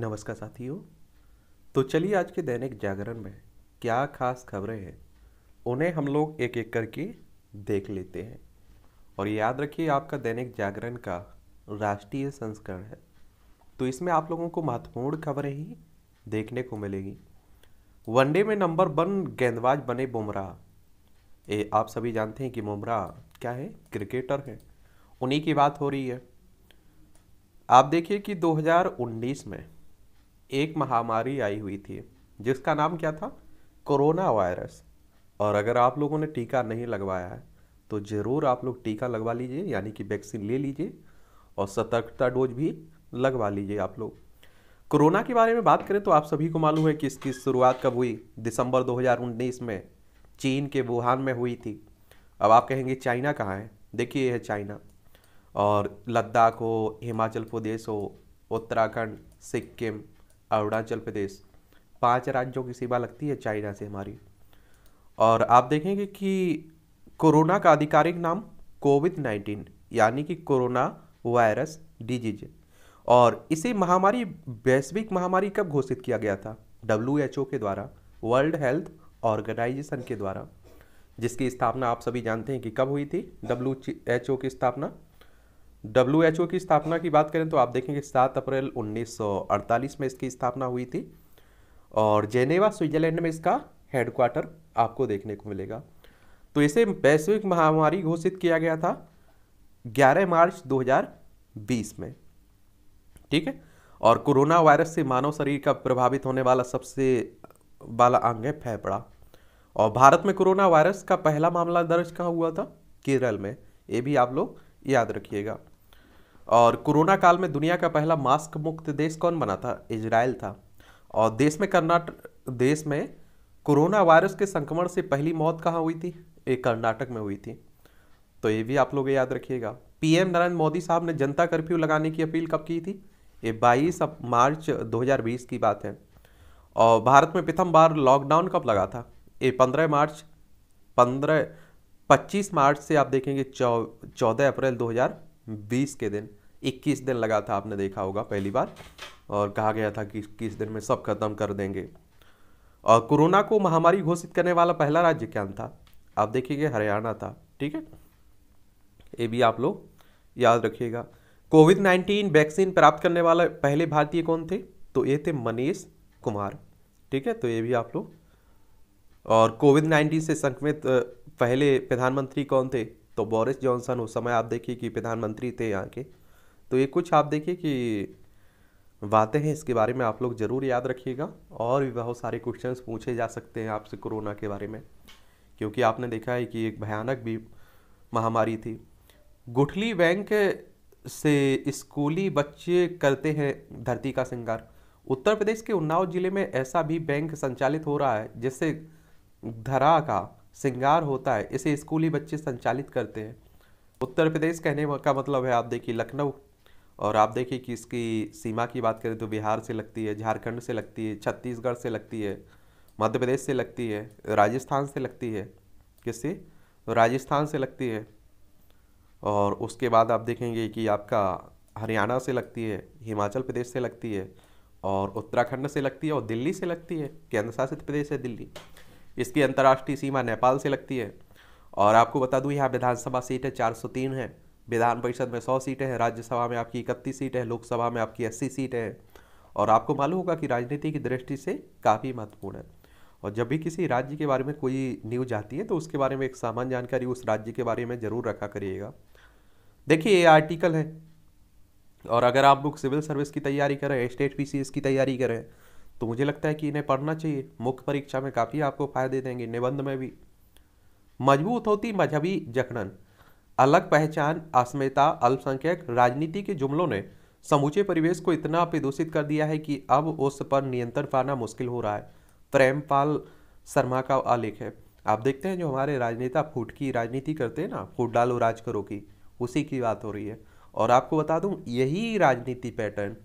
नमस्कार साथियों तो चलिए आज के दैनिक जागरण में क्या खास खबरें हैं उन्हें हम लोग एक एक करके देख लेते हैं और याद रखिए आपका दैनिक जागरण का राष्ट्रीय संस्करण है तो इसमें आप लोगों को महत्वपूर्ण खबरें ही देखने को मिलेगी वनडे में नंबर वन गेंदबाज बने बुमराह ये आप सभी जानते हैं कि बुमराह क्या है क्रिकेटर हैं उन्हीं की बात हो रही है आप देखिए कि 2019 में एक महामारी आई हुई थी जिसका नाम क्या था कोरोना वायरस और अगर आप लोगों ने टीका नहीं लगवाया है तो ज़रूर आप लोग टीका लगवा लीजिए यानी कि वैक्सीन ले लीजिए और सतर्कता डोज भी लगवा लीजिए आप लोग कोरोना के बारे में बात करें तो आप सभी को मालूम है कि इसकी शुरुआत कब हुई दिसंबर 2019 में चीन के वुहान में हुई थी अब आप कहेंगे चाइना कहाँ है देखिए यह है चाइना और लद्दाख हो हिमाचल प्रदेश हो उत्तराखंड सिक्किम अरुणाचल प्रदेश पांच राज्यों की सीमा लगती है चाइना से हमारी और आप देखेंगे कि कोरोना का आधिकारिक नाम कोविड नाइन्टीन यानी कि कोरोना वायरस डिजीज और इसे महामारी वैश्विक महामारी कब घोषित किया गया था डब्ल्यू के द्वारा वर्ल्ड हेल्थ ऑर्गेनाइजेशन के द्वारा जिसकी स्थापना आप सभी जानते हैं कि कब हुई थी डब्ल्यू की स्थापना डब्ल्यू एच ओ की स्थापना की बात करें तो आप देखेंगे सात अप्रैल 1948 में इसकी स्थापना हुई थी और जेनेवा स्विट्जरलैंड में इसका हेडक्वार्टर आपको देखने को मिलेगा तो इसे वैश्विक महामारी घोषित किया गया था 11 मार्च 2020 में ठीक है और कोरोना वायरस से मानव शरीर का प्रभावित होने वाला सबसे वाला अंग है फेफड़ा और भारत में कोरोना वायरस का पहला मामला दर्ज कहाँ हुआ था केरल में ये भी आप लोग याद रखिएगा और कोरोना काल में दुनिया का पहला मास्क मुक्त देश कौन बना था इजराइल था और देश में कर्नाटक देश में कोरोना वायरस के संक्रमण से पहली मौत कहाँ हुई थी ये कर्नाटक में हुई थी तो ये भी आप लोग याद रखिएगा पीएम नरेंद्र मोदी साहब ने जनता कर्फ्यू लगाने की अपील कब की थी ये बाईस मार्च 2020 की बात है और भारत में प्रथम बार लॉकडाउन कब लगा था ये पंद्रह मार्च पंद्रह पच्चीस मार्च से आप देखेंगे चौ चौदह अप्रैल 2020 के दिन इक्कीस दिन लगा था आपने देखा होगा पहली बार और कहा गया था कि इक्कीस दिन में सब खत्म कर देंगे और कोरोना को महामारी घोषित करने वाला पहला राज्य क्या था आप देखिए हरियाणा था ठीक है ये भी आप लोग याद रखिएगा कोविड नाइन्टीन वैक्सीन प्राप्त करने वाले पहले भारतीय कौन थे तो ये थे मनीष कुमार ठीक है तो ये भी आप लोग और कोविड नाइन्टीन से संक्रमित पहले प्रधानमंत्री कौन थे तो बोरिस जॉनसन उस समय आप देखिए कि प्रधानमंत्री थे यहाँ के तो ये कुछ आप देखिए कि बातें हैं इसके बारे में आप लोग ज़रूर याद रखिएगा और भी बहुत सारे क्वेश्चन पूछे जा सकते हैं आपसे कोरोना के बारे में क्योंकि आपने देखा है कि एक भयानक भी महामारी थी गुठली बैंक से स्कूली बच्चे करते हैं धरती का श्रृंगार उत्तर प्रदेश के उन्नाव जिले में ऐसा भी बैंक संचालित हो रहा है जिससे धरा का श्रृंगार होता है इसे स्कूली बच्चे संचालित करते हैं उत्तर प्रदेश कहने का मतलब है आप देखिए लखनऊ और आप देखिए कि इसकी सीमा की बात करें तो बिहार से लगती है झारखंड से लगती है छत्तीसगढ़ से लगती है मध्य प्रदेश से लगती है राजस्थान से लगती है किससे राजस्थान से लगती है और उसके बाद आप देखेंगे कि आपका हरियाणा से लगती है हिमाचल प्रदेश से लगती है और उत्तराखंड से लगती है और दिल्ली से लगती है केंद्र शासित प्रदेश है दिल्ली इसकी अंतर्राष्ट्रीय सीमा नेपाल से लगती है और आपको बता दूँ यहाँ विधानसभा सीटें तीन हैं विधान परिषद में सौ सीटें हैं राज्यसभा में आपकी इकतीस सीटें हैं लोकसभा में आपकी अस्सी सीटें हैं और आपको मालूम होगा कि राजनीति की दृष्टि से काफ़ी महत्वपूर्ण है और जब भी किसी राज्य के बारे में कोई न्यूज आती है तो उसके बारे में एक सामान्य जानकारी उस राज्य के बारे में ज़रूर रखा करिएगा देखिए ये आर्टिकल है और अगर आप लोग सिविल सर्विस की तैयारी करें स्टेट पी की तैयारी करें तो मुझे लगता है कि इन्हें पढ़ना चाहिए मुख्य परीक्षा में काफ़ी आपको फायदे देंगे निबंध में भी मजबूत होती मजहबी जखड़न अलग पहचान अस्मिता अल्पसंख्यक राजनीति के जुमलों ने समूचे परिवेश को इतना प्रदूषित कर दिया है कि अब उस पर नियंत्रण पाना मुश्किल हो रहा है प्रेमपाल शर्मा का आलेख है आप देखते हैं जो हमारे राजनेता फूट की राजनीति करते हैं ना फूट डालो राज करो की उसी की बात हो रही है और आपको बता दूं यही राजनीति पैटर्न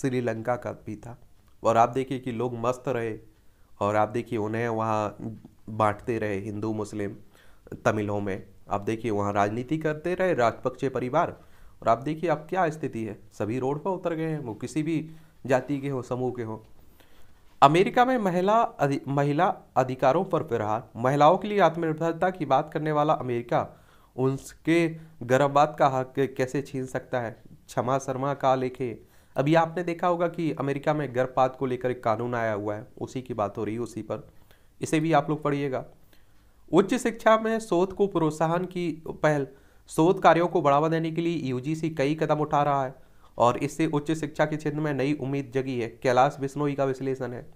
श्रीलंका का भी था और आप देखिए कि लोग मस्त रहे और आप देखिए उन्हें वहाँ बांटते रहे हिंदू मुस्लिम तमिलों में आप देखिए वहाँ राजनीति करते रहे राजपक्षे परिवार और आप देखिए अब क्या स्थिति है सभी रोड पर उतर गए हैं वो किसी भी जाति के हों समूह के हों अमेरिका में महिला अधि, महिला अधिकारों पर प्रहार महिलाओं के लिए आत्मनिर्भरता की बात करने वाला अमेरिका उनके गर्भपात का हक कैसे छीन सकता है क्षमा शर्मा का लेखे अभी आपने देखा होगा कि अमेरिका में गर्भपात को लेकर एक कानून आया हुआ है उसी की बात हो रही है उसी पर इसे भी आप लोग पढ़िएगा उच्च शिक्षा में शोध को प्रोत्साहन की पहल शोध कार्यों को बढ़ावा देने के लिए यूजीसी कई कदम उठा रहा है और इससे उच्च शिक्षा के क्षेत्र में नई उम्मीद जगी है कैलाश बिश्नोई का विश्लेषण है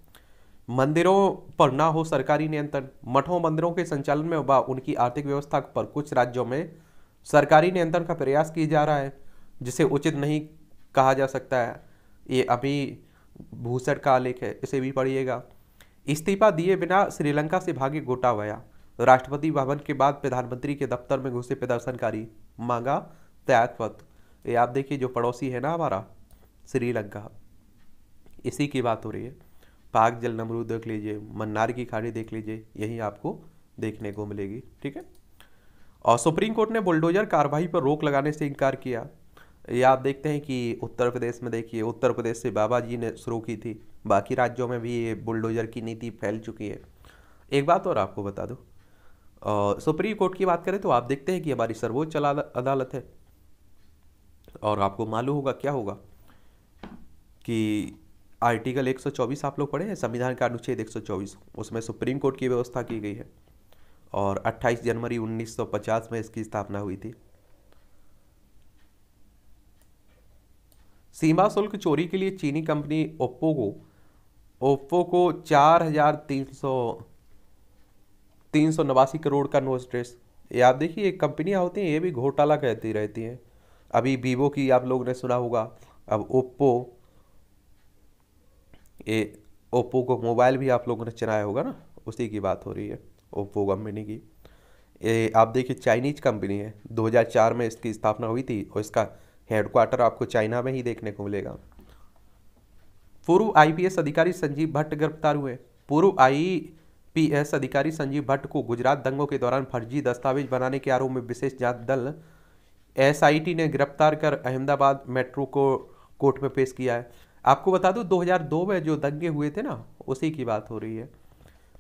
मंदिरों पर ना हो सरकारी नियंत्रण मठों मंदिरों के संचालन में व उनकी आर्थिक व्यवस्था पर कुछ राज्यों में सरकारी नियंत्रण का प्रयास किया जा रहा है जिसे उचित नहीं कहा जा सकता है ये अभी भूषण का आलेख है इसे भी पढ़िएगा इस्तीफा दिए बिना श्रीलंका से भागे वया राष्ट्रपति भवन के बाद प्रधानमंत्री के दफ्तर में घुसे प्रदर्शनकारी मांगा त्यागपत्र ये आप देखिए जो पड़ोसी है ना हमारा श्रीलंका इसी की बात हो रही है पाक जल नमरू देख लीजिए मन्नार की खाड़ी देख लीजिए यही आपको देखने को मिलेगी ठीक है और सुप्रीम कोर्ट ने बुलडोजर कार्रवाई पर रोक लगाने से इनकार किया ये आप देखते हैं कि उत्तर प्रदेश में देखिए उत्तर प्रदेश से बाबा जी ने शुरू की थी बाकी राज्यों में भी ये बुलडोजर की नीति फैल चुकी है एक बात और आपको बता दूँ सुप्रीम कोर्ट की बात करें तो आप देखते हैं कि हमारी सर्वोच्च अदालत है और आपको मालूम होगा क्या होगा कि आर्टिकल 124 आप लोग पढ़े हैं संविधान का अनुच्छेद 124 उसमें सुप्रीम कोर्ट की व्यवस्था की गई है और 28 जनवरी 1950 में इसकी स्थापना हुई थी सीमा शुल्क चोरी के लिए चीनी कंपनी ओप्पो को ओप्पो को चार तीन सौ नवासी करोड़ का नोट ड्रेस ये आप देखिए ये कंपनियाँ होती हैं ये भी घोटाला कहती रहती हैं अभी वीवो की आप लोग ने सुना होगा अब ओप्पो ये ओप्पो को मोबाइल भी आप लोगों ने चलाया होगा ना उसी की बात हो रही है ओप्पो कंपनी की ये आप देखिए चाइनीज कंपनी है 2004 में इसकी स्थापना हुई थी और इसका हेडक्वार्टर आपको चाइना में ही देखने को मिलेगा पूर्व आईपीएस अधिकारी संजीव भट्ट गिरफ्तार हुए पूर्व आई पीएस अधिकारी संजीव भट्ट को गुजरात दंगों के दौरान फर्जी दस्तावेज बनाने के आरोप में विशेष जांच दल एसआईटी ने गिरफ्तार कर अहमदाबाद मेट्रो को कोर्ट में पेश किया है आपको बता दूं 2002 में जो दंगे हुए थे ना उसी की बात हो रही है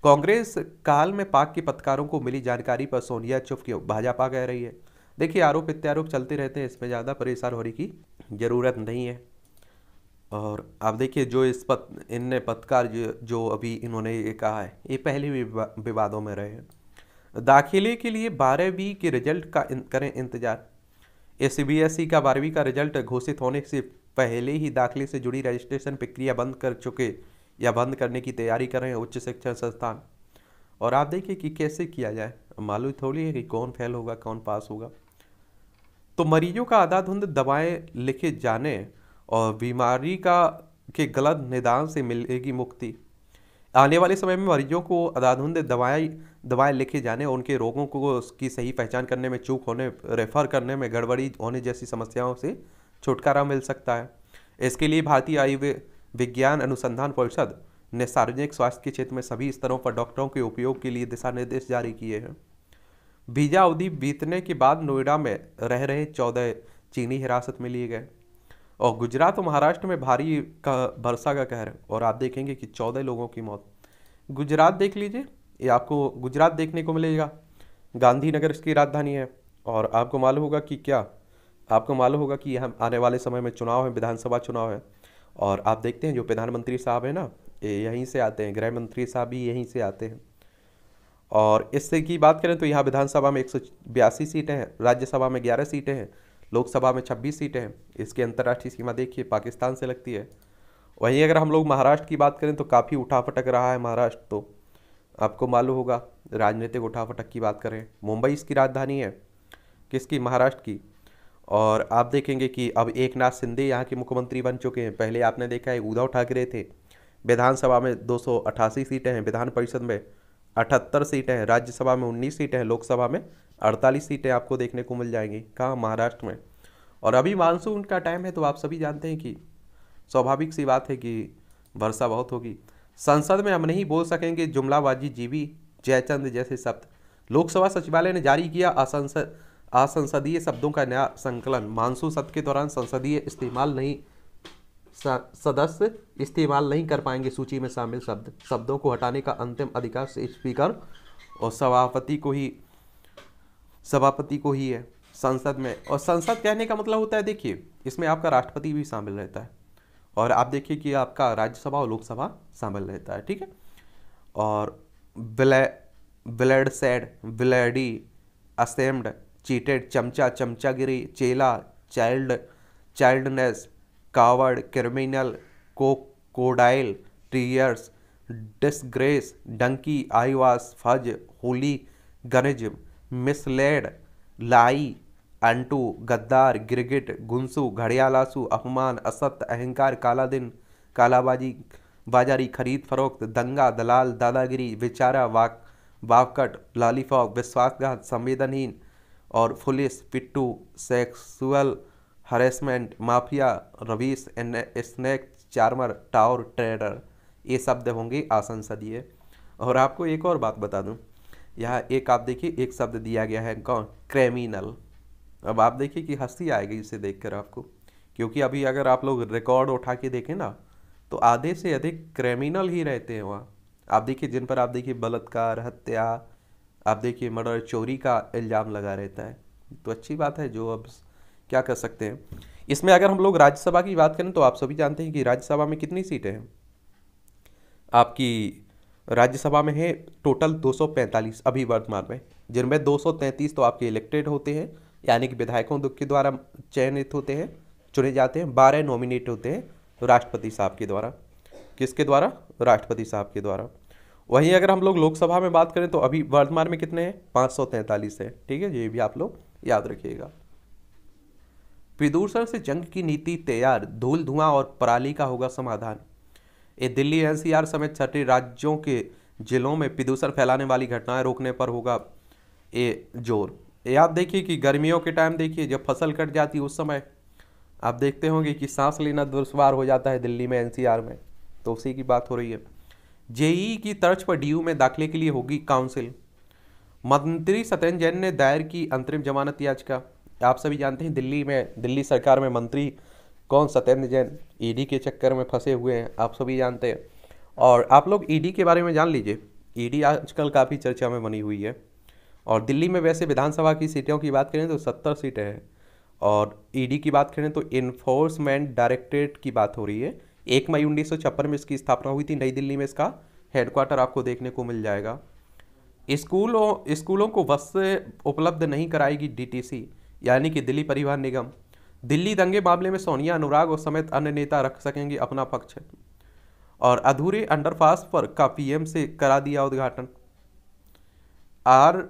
कांग्रेस काल में पाक के पत्रकारों को मिली जानकारी पर सोनिया चुप क्यों भाजपा कह रही है देखिए आरोप प्रत्यारोप चलते रहते हैं इसमें ज़्यादा परेशान होने की ज़रूरत नहीं है और आप देखिए जो इस पत इन पत्रकार जो, जो अभी इन्होंने ये कहा है ये पहले भी विवादों में रहे हैं दाखिले के लिए बारहवीं के रिजल्ट का इन, करें इंतजार ए सी का बारहवीं का रिजल्ट घोषित होने से पहले ही दाखिले से जुड़ी रजिस्ट्रेशन प्रक्रिया बंद कर चुके या बंद करने की तैयारी कर रहे हैं उच्च शिक्षण संस्थान और आप देखिए कि कैसे किया जाए मालूम थोड़ी है कि कौन फेल होगा कौन पास होगा तो मरीजों का आधा धुंध दवाएं लिखे जाने और बीमारी का के गलत निदान से मिलेगी मुक्ति आने वाले समय में मरीजों को अदाधुंद दवाएं दवाएं लिखे जाने और उनके रोगों को उसकी सही पहचान करने में चूक होने रेफर करने में गड़बड़ी होने जैसी समस्याओं से छुटकारा मिल सकता है इसके लिए भारतीय आयुर्वे विज्ञान अनुसंधान परिषद ने सार्वजनिक स्वास्थ्य के क्षेत्र में सभी स्तरों पर डॉक्टरों के उपयोग के लिए दिशा निर्देश जारी किए हैं वीजा अवधि बीतने के बाद नोएडा में रह रहे चौदह चीनी हिरासत में लिए गए और गुजरात और महाराष्ट्र में भारी का वर्षा का कहर और आप देखेंगे कि चौदह लोगों की मौत गुजरात देख लीजिए ये आपको गुजरात देखने को मिलेगा गांधीनगर इसकी राजधानी है और आपको मालूम होगा कि क्या आपको मालूम होगा कि यहाँ आने वाले समय में चुनाव है विधानसभा चुनाव है और आप देखते हैं जो प्रधानमंत्री साहब हैं ना यहीं से आते हैं गृह मंत्री साहब भी यहीं से आते हैं और इससे की बात करें तो यहाँ विधानसभा में एक सीटें हैं राज्यसभा में ग्यारह सीटें हैं लोकसभा में छब्बीस सीटें हैं इसकी अंतर्राष्ट्रीय सीमा देखिए पाकिस्तान से लगती है वहीं अगर हम लोग महाराष्ट्र की बात करें तो काफ़ी उठा फटक रहा है महाराष्ट्र तो आपको मालूम होगा राजनीतिक उठापटक की बात करें मुंबई इसकी राजधानी है किसकी महाराष्ट्र की और आप देखेंगे कि अब एक नाथ सिंधे यहाँ के मुख्यमंत्री बन चुके हैं पहले आपने देखा है उद्धव ठाकरे थे विधानसभा में दो सीटें हैं विधान परिषद में अठहत्तर सीटें हैं राज्यसभा में उन्नीस सीटें हैं लोकसभा में अड़तालीस सीटें आपको देखने को मिल जाएंगी कहाँ महाराष्ट्र में और अभी मानसून का टाइम है तो आप सभी जानते हैं कि स्वाभाविक सी बात है कि वर्षा बहुत होगी संसद में हम नहीं बोल सकेंगे जुमलाबाजी जीवी जयचंद जैसे शब्द लोकसभा सचिवालय ने जारी किया असंसद असंसदीय शब्दों का नया संकलन मानसून सत्र के दौरान संसदीय इस्तेमाल नहीं सदस्य इस्तेमाल नहीं कर पाएंगे सूची में शामिल शब्द शब्दों को हटाने का अंतिम अधिकार स्पीकर और सभापति को ही सभापति को ही है संसद में और संसद कहने का मतलब होता है देखिए इसमें आपका राष्ट्रपति भी शामिल रहता है और आप देखिए कि आपका राज्यसभा और लोकसभा शामिल रहता है ठीक है और ब्लै bloodshed bloody ashamed cheated चमचा चमचागिरी चेला child childness coward criminal crocodile tears disgrace donkey eyewash fudge होली गणिज मिसलेड लाई अंटू गद्दार गिरगिट गुंसू घड़ियालासू अपमान असत्य अहंकार काला दिन कालाबाजी बाजारी खरीद फरोख्त दंगा दलाल दादागिरी विचारा वाक वाकट लॉलीपॉप विश्वासघात संवेदनहीन और पुलिस पिट्टू सेक्सुअल हरेसमेंट माफिया रवीस स्नैक चार्मर टावर ट्रेडर ये शब्द होंगे आसंसदीय और आपको एक और बात बता दूं यहाँ एक आप देखिए एक शब्द दिया गया है कौन क्रेमिनल अब आप देखिए कि हंसी आएगी इसे देखकर आपको क्योंकि अभी अगर आप लोग रिकॉर्ड उठा के देखें ना तो आधे से अधिक क्रेमिनल ही रहते हैं वहाँ आप देखिए जिन पर आप देखिए बलात्कार हत्या आप देखिए मर्डर चोरी का इल्ज़ाम लगा रहता है तो अच्छी बात है जो अब क्या कर सकते हैं इसमें अगर हम लोग राज्यसभा की बात करें तो आप सभी जानते हैं कि राज्यसभा में कितनी सीटें हैं आपकी राज्यसभा में है टोटल 245 अभी वर्तमान में जिनमें 233 तो आपके इलेक्टेड होते हैं यानी कि विधायकों के द्वारा चयनित होते हैं चुने जाते हैं बारह नॉमिनेट होते हैं राष्ट्रपति साहब के द्वारा किसके द्वारा राष्ट्रपति साहब के द्वारा वहीं अगर हम लोग लोकसभा में बात करें तो अभी वर्तमान में कितने हैं पाँच सौ तैंतालीस है ठीक है ये भी आप लोग याद रखिएगा विदूषण से जंग की नीति तैयार धूल धुआं और पराली का होगा समाधान ये दिल्ली एनसीआर समेत छठी राज्यों के जिलों में प्रदूषण फैलाने वाली घटनाएं रोकने पर होगा ये जोर ये आप देखिए कि गर्मियों के टाइम देखिए जब फसल कट जाती है उस समय आप देखते होंगे कि सांस लेना दुश्वार हो जाता है दिल्ली में एनसीआर में तो उसी की बात हो रही है जेई की तर्ज पर डीयू में दाखिले के लिए होगी काउंसिल मंत्री सत्यन जैन ने दायर की अंतरिम जमानत याचिका आप सभी जानते हैं दिल्ली में दिल्ली सरकार में मंत्री कौन सत्येंद्र जैन ईडी e के चक्कर में फंसे हुए हैं आप सभी जानते हैं और आप लोग ईडी e के बारे में जान लीजिए ईडी e आजकल काफ़ी चर्चा में बनी हुई है और दिल्ली में वैसे विधानसभा की सीटों की बात करें तो सत्तर सीटें हैं और ईडी की बात करें तो इन्फोर्समेंट डायरेक्टरेट की बात हो रही है एक मई उन्नीस में इसकी स्थापना हुई थी नई दिल्ली में इसका हेडक्वार्टर आपको देखने को मिल जाएगा स्कूलों स्कूलों को बस उपलब्ध नहीं कराएगी डीटीसी यानी कि दिल्ली परिवहन निगम दिल्ली दंगे मामले में सोनिया अनुराग और समेत अन्य नेता रख सकेंगे अपना पक्ष और अधूरे अंडरपास पर का पीएम से करा दिया उद्घाटन आर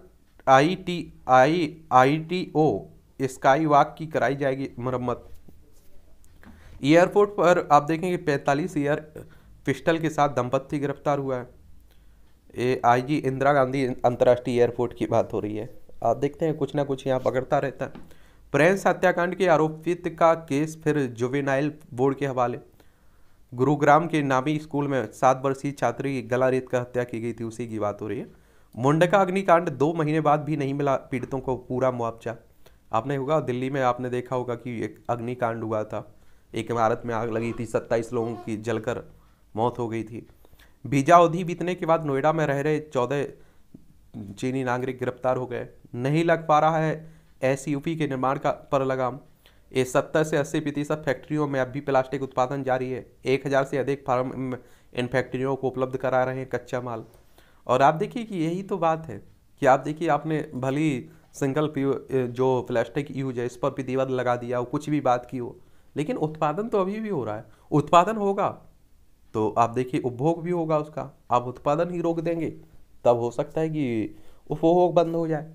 I T I I T O sky walk की कराई जाएगी मरम्मत एयरपोर्ट पर आप देखेंगे पैंतालीस एयर पिस्टल के साथ दंपत्ति गिरफ्तार हुआ है ए आई जी इंदिरा गांधी अंतर्राष्ट्रीय एयरपोर्ट की बात हो रही है आप देखते हैं कुछ ना कुछ यहाँ पकड़ता रहता है प्रेंस हत्याकांड के आरोपित का केस फिर जुवेनाइल बोर्ड के हवाले गुरुग्राम के नामी स्कूल में सात वर्षीय छात्री गला रेत का हत्या की गई थी उसी की बात हो रही है मुंडका अग्निकांड दो महीने बाद भी नहीं मिला पीड़ितों को पूरा मुआवजा आपने होगा दिल्ली में आपने देखा होगा कि एक अग्निकांड हुआ था एक इमारत में आग लगी थी सत्ताईस लोगों की जलकर मौत हो गई थी बीजा अवधि बीतने के बाद नोएडा में रह रहे चौदह चीनी नागरिक गिरफ्तार हो गए नहीं लग पा रहा है एस के निर्माण का पर लगाम ये सत्तर से अस्सी प्रतिशत फैक्ट्रियों में अब भी प्लास्टिक उत्पादन जारी है एक हज़ार से अधिक फार्म इन फैक्ट्रियों को उपलब्ध करा रहे हैं कच्चा माल और आप देखिए कि यही तो बात है कि आप देखिए आपने भली सिंगल जो प्लास्टिक यूज है इस पर भी दीवार लगा दिया हो कुछ भी बात की हो लेकिन उत्पादन तो अभी भी हो रहा है उत्पादन होगा तो आप देखिए उपभोग भी होगा उसका आप उत्पादन ही रोक देंगे तब हो सकता है कि उपभोग बंद हो जाए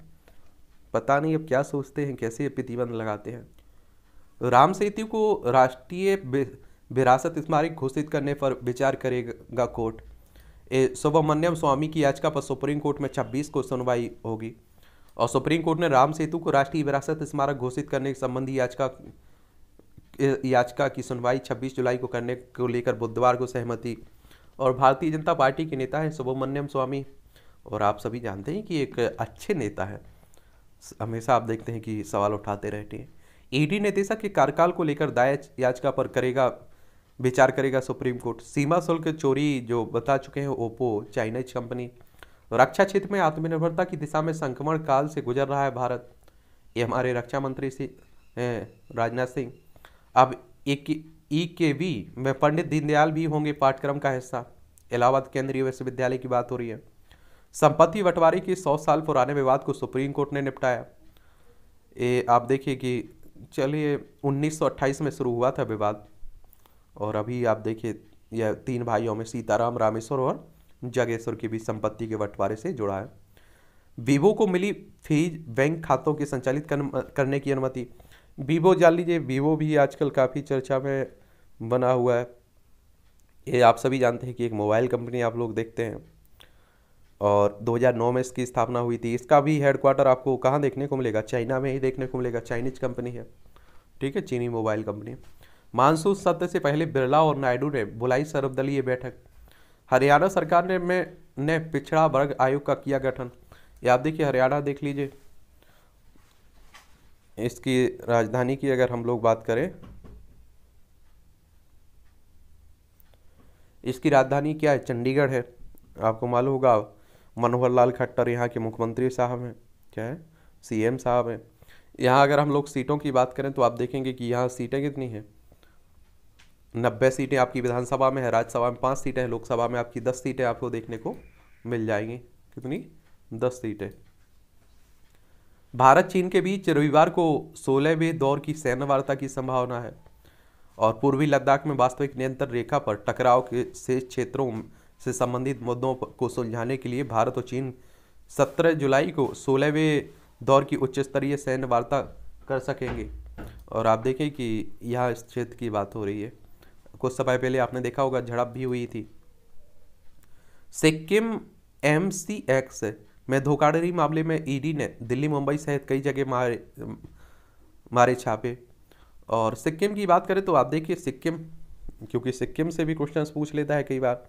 पता नहीं अब क्या सोचते हैं कैसे प्रतिबंध लगाते हैं राम सेतु को राष्ट्रीय विरासत स्मारक घोषित करने पर विचार करेगा कोर्ट ए सुब्रमण्यम स्वामी की याचिका पर सुप्रीम कोर्ट में 26 को सुनवाई होगी और सुप्रीम कोर्ट ने राम सेतु को राष्ट्रीय विरासत स्मारक घोषित करने संबंधी याचिका याचिका की सुनवाई 26 जुलाई को करने को लेकर बुधवार को सहमति और भारतीय जनता पार्टी के नेता हैं सुब्रमण्यम स्वामी और आप सभी जानते हैं कि एक अच्छे नेता हैं हमेशा आप देखते हैं कि सवाल उठाते रहते हैं ईडी ने दिशा के कार्यकाल को लेकर दायर याचिका पर करेगा विचार करेगा सुप्रीम कोर्ट सीमा शुल्क चोरी जो बता चुके हैं ओप्पो चाइनीज कंपनी रक्षा क्षेत्र में आत्मनिर्भरता की दिशा में संक्रमण काल से गुजर रहा है भारत ये हमारे रक्षा मंत्री से राजनाथ सिंह अब एक ई के वी में पंडित दीनदयाल भी होंगे पाठ्यक्रम का हिस्सा इलाहाबाद केंद्रीय विश्वविद्यालय की बात हो रही है संपत्ति बंटवारे के 100 साल पुराने विवाद को सुप्रीम कोर्ट ने निपटाया ये आप देखिए कि चलिए 1928 में शुरू हुआ था विवाद और अभी आप देखिए यह तीन भाइयों में सीताराम रामेश्वर और जागेश्वर के बीच संपत्ति के बंटवारे से जुड़ा है वीवो को मिली फीज बैंक खातों के संचालित करने की अनुमति वीवो जान लीजिए वीवो भी आजकल काफ़ी चर्चा में बना हुआ है ये आप सभी जानते हैं कि एक मोबाइल कंपनी आप लोग देखते हैं और 2009 में इसकी स्थापना हुई थी इसका भी हेडक्वार्टर आपको कहाँ देखने को मिलेगा चाइना में ही देखने को मिलेगा चाइनीज कंपनी है ठीक है चीनी मोबाइल कंपनी मानसून सत्र से पहले बिरला और नायडू ने बुलाई सर्वदलीय बैठक हरियाणा सरकार ने में ने पिछड़ा वर्ग आयोग का किया गठन ये आप देखिए हरियाणा देख लीजिए इसकी राजधानी की अगर हम लोग बात करें इसकी राजधानी क्या है चंडीगढ़ है आपको मालूम होगा मनोहर लाल खट्टर यहाँ के मुख्यमंत्री साहब हैं क्या है सी साहब हैं यहाँ अगर हम लोग सीटों की बात करें तो आप देखेंगे कि यहाँ सीटें कितनी हैं नब्बे सीटें आपकी विधानसभा में है राज्यसभा में पाँच सीटें हैं लोकसभा में आपकी दस सीटें आपको देखने को मिल जाएंगी कितनी दस सीटें भारत चीन के बीच रविवार को सोलहवें दौर की सैन्य वार्ता की संभावना है और पूर्वी लद्दाख में वास्तविक नियंत्रण रेखा पर टकराव के से क्षेत्रों से संबंधित मुद्दों को सुलझाने के लिए भारत और चीन 17 जुलाई को सोलहवें दौर की उच्च स्तरीय सैन्य वार्ता कर सकेंगे और आप देखें कि यह इस क्षेत्र की बात हो रही है कुछ समय पहले आपने देखा होगा झड़प भी हुई थी सिक्किम एम सी एक्स में धोखाधड़ी मामले में ईडी e ने दिल्ली मुंबई सहित कई जगह मारे मारे छापे और सिक्किम की बात करें तो आप देखिए सिक्किम क्योंकि सिक्किम से भी क्वेश्चंस पूछ लेता है कई बार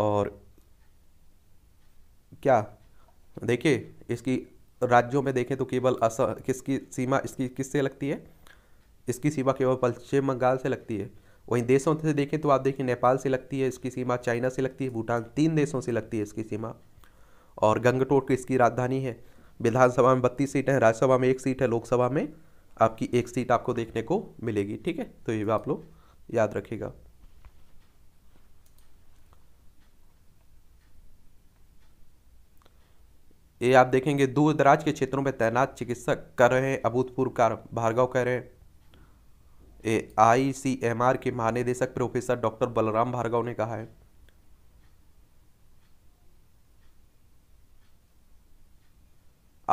और क्या देखिए इसकी राज्यों में देखें तो केवल असम किसकी सीमा इसकी किससे लगती है इसकी सीमा केवल पश्चिम बंगाल से लगती है वहीं देशों से देखें तो आप देखिए नेपाल से लगती है इसकी सीमा चाइना से लगती है भूटान तीन देशों से लगती है इसकी सीमा और गंगटोट इसकी राजधानी है विधानसभा में बत्तीस सीट है राज्यसभा में एक सीट है लोकसभा में आपकी एक सीट आपको देखने को मिलेगी ठीक है तो ये भी आप लोग याद रखिएगा ये आप देखेंगे दूर दराज के क्षेत्रों में तैनात चिकित्सक कर रहे हैं अभूतपूर्व कार भार्गव कह रहे हैं ए आई सी एम आर के महानिदेशक प्रोफेसर डॉक्टर बलराम भार्गव ने कहा है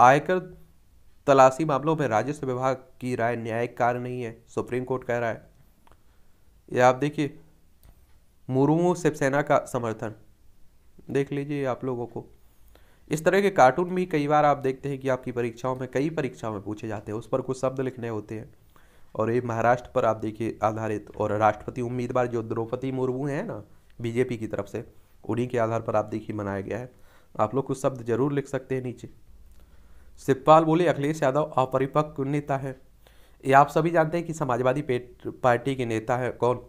आयकर तलाशी मामलों में राजस्व विभाग की राय न्यायिक कार्य नहीं है सुप्रीम कोर्ट कह रहा है ये आप देखिए मुर्मू शिवसेना का समर्थन देख लीजिए आप लोगों को इस तरह के कार्टून भी कई बार आप देखते हैं कि आपकी परीक्षाओं में कई परीक्षाओं में पूछे जाते हैं उस पर कुछ शब्द लिखने होते हैं और ये महाराष्ट्र पर आप देखिए आधारित और राष्ट्रपति उम्मीदवार जो द्रौपदी मुर्मू हैं ना बीजेपी की तरफ से उन्हीं के आधार पर आप देखिए मनाया गया है आप लोग कुछ शब्द जरूर लिख सकते हैं नीचे शिवपाल बोले अखिलेश यादव अपरिपक्व नेता है ये आप सभी जानते हैं कि समाजवादी पार्टी के नेता है कौन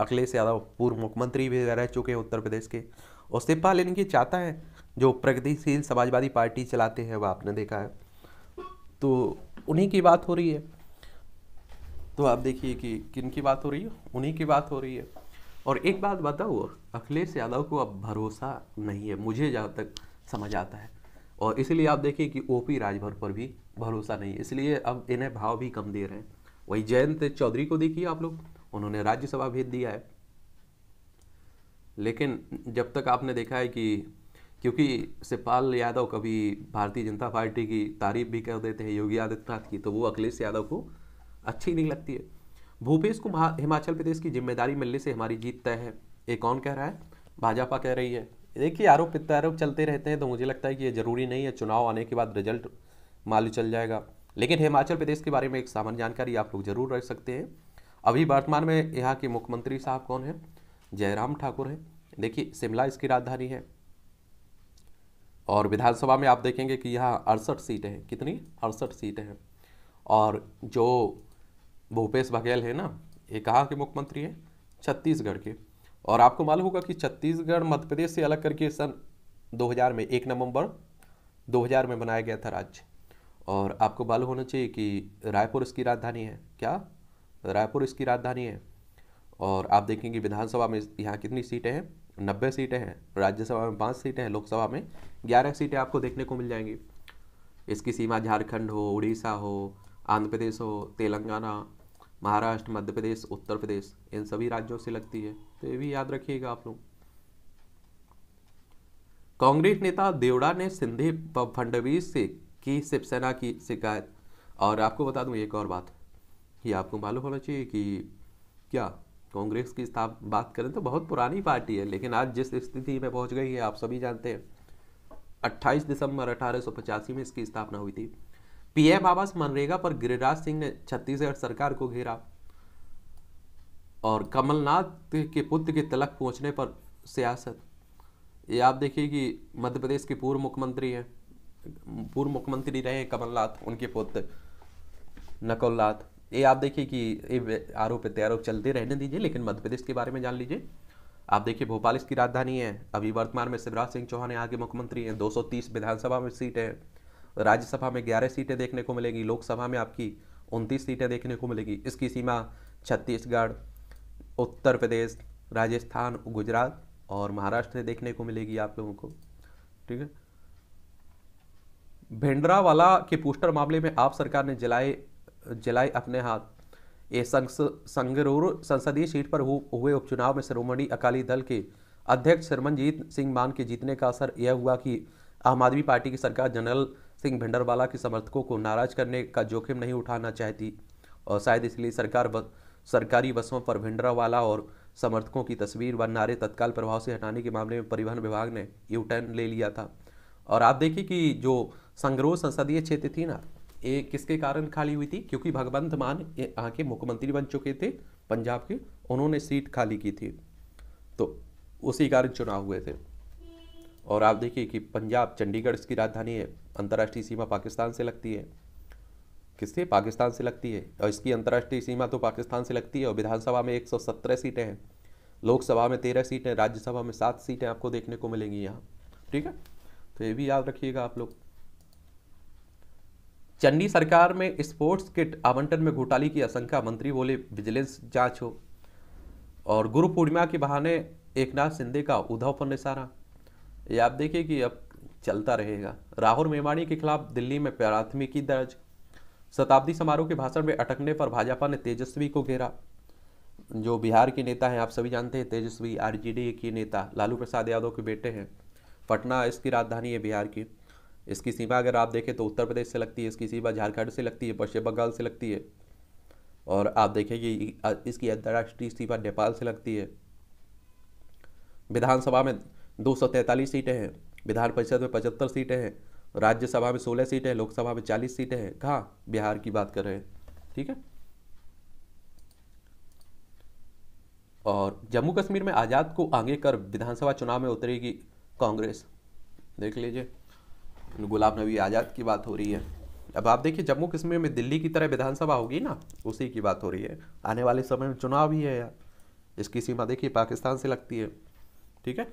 अखिलेश यादव पूर्व मुख्यमंत्री भी रह चुके हैं उत्तर प्रदेश के और शिवपाल इनकी चाहता है जो प्रगतिशील समाजवादी पार्टी चलाते हैं वह आपने देखा है तो उन्हीं की बात हो रही है तो आप देखिए कि किन की बात हो रही है उन्हीं की बात हो रही है और एक बात बताओ अखिलेश यादव को अब भरोसा नहीं है मुझे जहाँ तक समझ आता है और इसलिए आप देखिए कि ओ पी राजभर पर भी भरोसा नहीं है इसलिए अब इन्हें भाव भी कम दे रहे हैं वही जयंत चौधरी को देखिए आप लोग उन्होंने राज्यसभा भेज दिया है लेकिन जब तक आपने देखा है कि क्योंकि शिवपाल यादव कभी भारतीय जनता पार्टी की तारीफ भी कर देते हैं योगी आदित्यनाथ की तो वो अखिलेश यादव को अच्छी नहीं लगती है भूपेश को हिमाचल प्रदेश की जिम्मेदारी मिलने से हमारी जीत तय है ये कौन कह रहा है भाजपा कह रही है देखिए आरोप प्रत्यारोप चलते रहते हैं तो मुझे लगता है कि ये जरूरी नहीं है चुनाव आने के बाद रिजल्ट मालूम चल जाएगा लेकिन हिमाचल प्रदेश के बारे में एक सामान्य जानकारी आप लोग जरूर रख सकते हैं अभी वर्तमान में यहाँ के मुख्यमंत्री साहब कौन हैं जयराम ठाकुर हैं देखिए शिमला इसकी राजधानी है और विधानसभा में आप देखेंगे कि यहाँ अड़सठ सीटें हैं कितनी अड़सठ सीटें हैं और जो भूपेश बघेल है ना ये कहाँ के मुख्यमंत्री हैं छत्तीसगढ़ के और आपको मालूम होगा कि छत्तीसगढ़ मध्य प्रदेश से अलग करके सन 2000 में एक नवंबर 2000 में बनाया गया था राज्य और आपको मालूम होना चाहिए कि रायपुर इसकी राजधानी है क्या रायपुर इसकी राजधानी है और आप देखेंगे विधानसभा में यहाँ कितनी सीटें हैं नब्बे सीटें हैं राज्यसभा में पाँच सीटें हैं लोकसभा में ग्यारह सीटें आपको देखने को मिल जाएंगी इसकी सीमा झारखंड हो उड़ीसा हो आंध्र प्रदेश हो तेलंगाना महाराष्ट्र मध्य प्रदेश उत्तर प्रदेश इन सभी राज्यों से लगती है तो ये भी याद रखिएगा आप लोग कांग्रेस नेता देवड़ा ने सिंधे फडणवीस से की शिवसेना की शिकायत और आपको बता दूं एक और बात ये आपको मालूम होना चाहिए कि क्या कांग्रेस की बात करें तो बहुत पुरानी पार्टी है लेकिन आज जिस स्थिति में पहुंच गई है आप सभी जानते हैं 28 दिसंबर अठारह में इसकी स्थापना हुई थी पीएम आवास मनरेगा पर गिरिराज सिंह ने छत्तीसगढ़ सरकार को घेरा और कमलनाथ के पुत्र के तलक पहुंचने पर सियासत ये आप देखिए कि मध्य प्रदेश के पूर्व मुख्यमंत्री हैं पूर्व मुख्यमंत्री रहे हैं कमलनाथ उनके पुत्र नकुलनाथ ये आप देखिए कि ये आरोप प्रत्यारोप चलते रहने दीजिए लेकिन मध्य प्रदेश के बारे में जान लीजिए आप देखिए भोपाल इसकी राजधानी है अभी वर्तमान में शिवराज सिंह चौहान यहाँ के मुख्यमंत्री हैं 230 विधानसभा में सीटें हैं राज्यसभा में 11 सीटें देखने को मिलेगी लोकसभा में आपकी 29 सीटें देखने को मिलेगी इसकी सीमा छत्तीसगढ़ उत्तर प्रदेश राजस्थान गुजरात और महाराष्ट्र देखने को मिलेगी आप लोगों को ठीक है भिंडरावाला के पोस्टर मामले में आप सरकार ने जलाए जलाए अपने हाथ ये संगरूर संसदीय सीट पर हुए उपचुनाव में श्रोमणी अकाली दल के अध्यक्ष सरमनजीत सिंह मान के जीतने का असर यह हुआ कि आम आदमी पार्टी की सरकार जनरल सिंह भिंडरवाला के समर्थकों को नाराज करने का जोखिम नहीं उठाना चाहती और शायद इसलिए सरकार बस, सरकारी बसों पर भिंडरावाला और समर्थकों की तस्वीर व नारे तत्काल प्रभाव से हटाने के मामले में परिवहन विभाग ने यू टर्न ले लिया था और आप देखिए कि जो संगरूर संसदीय क्षेत्र थी ना ये किसके कारण खाली हुई थी क्योंकि भगवंत मान यहाँ के मुख्यमंत्री बन चुके थे पंजाब के उन्होंने सीट खाली की थी तो उसी कारण चुनाव हुए थे और आप देखिए कि पंजाब चंडीगढ़ इसकी राजधानी है अंतर्राष्ट्रीय सीमा पाकिस्तान से लगती है किससे पाकिस्तान से लगती है और इसकी अंतर्राष्ट्रीय सीमा तो पाकिस्तान से लगती है और विधानसभा में 117 सीटें हैं लोकसभा में 13 सीटें राज्यसभा में सात सीटें आपको देखने को मिलेंगी यहाँ ठीक है तो ये भी याद रखिएगा आप लोग चन्नी सरकार में स्पोर्ट्स किट आवंटन में घोटाले की आशंका मंत्री बोले विजिलेंस जांच हो और गुरु पूर्णिमा के बहाने एकनाथ शिंदे का उद्धव पर निशाना ये आप देखिए कि अब चलता रहेगा राहुल मेवाणी के खिलाफ दिल्ली में प्राथमिकी दर्ज शताब्दी समारोह के भाषण में अटकने पर भाजपा ने तेजस्वी को घेरा जो बिहार के नेता हैं आप सभी जानते हैं तेजस्वी आरजेडी के नेता लालू प्रसाद यादव के बेटे हैं पटना इसकी राजधानी है बिहार की इसकी सीमा अगर आप देखें तो उत्तर प्रदेश से लगती है इसकी सीमा झारखंड से लगती है पश्चिम बंगाल से लगती है और आप देखेंगे इसकी अंतर्राष्ट्रीय सीमा नेपाल से लगती है विधानसभा में दो सीटें हैं विधान परिषद में पचहत्तर सीटें हैं राज्यसभा में सोलह सीटें हैं लोकसभा में चालीस सीटें हैं कहाँ बिहार की बात कर रहे हैं ठीक है और जम्मू कश्मीर में आज़ाद को आगे कर विधानसभा चुनाव में उतरेगी कांग्रेस देख लीजिए गुलाम नबी आज़ाद की बात हो रही है अब आप देखिए जम्मू कश्मीर में दिल्ली की तरह विधानसभा होगी ना उसी की बात हो रही है आने वाले समय में चुनाव भी है यार इसकी सीमा देखिए पाकिस्तान से लगती है ठीक है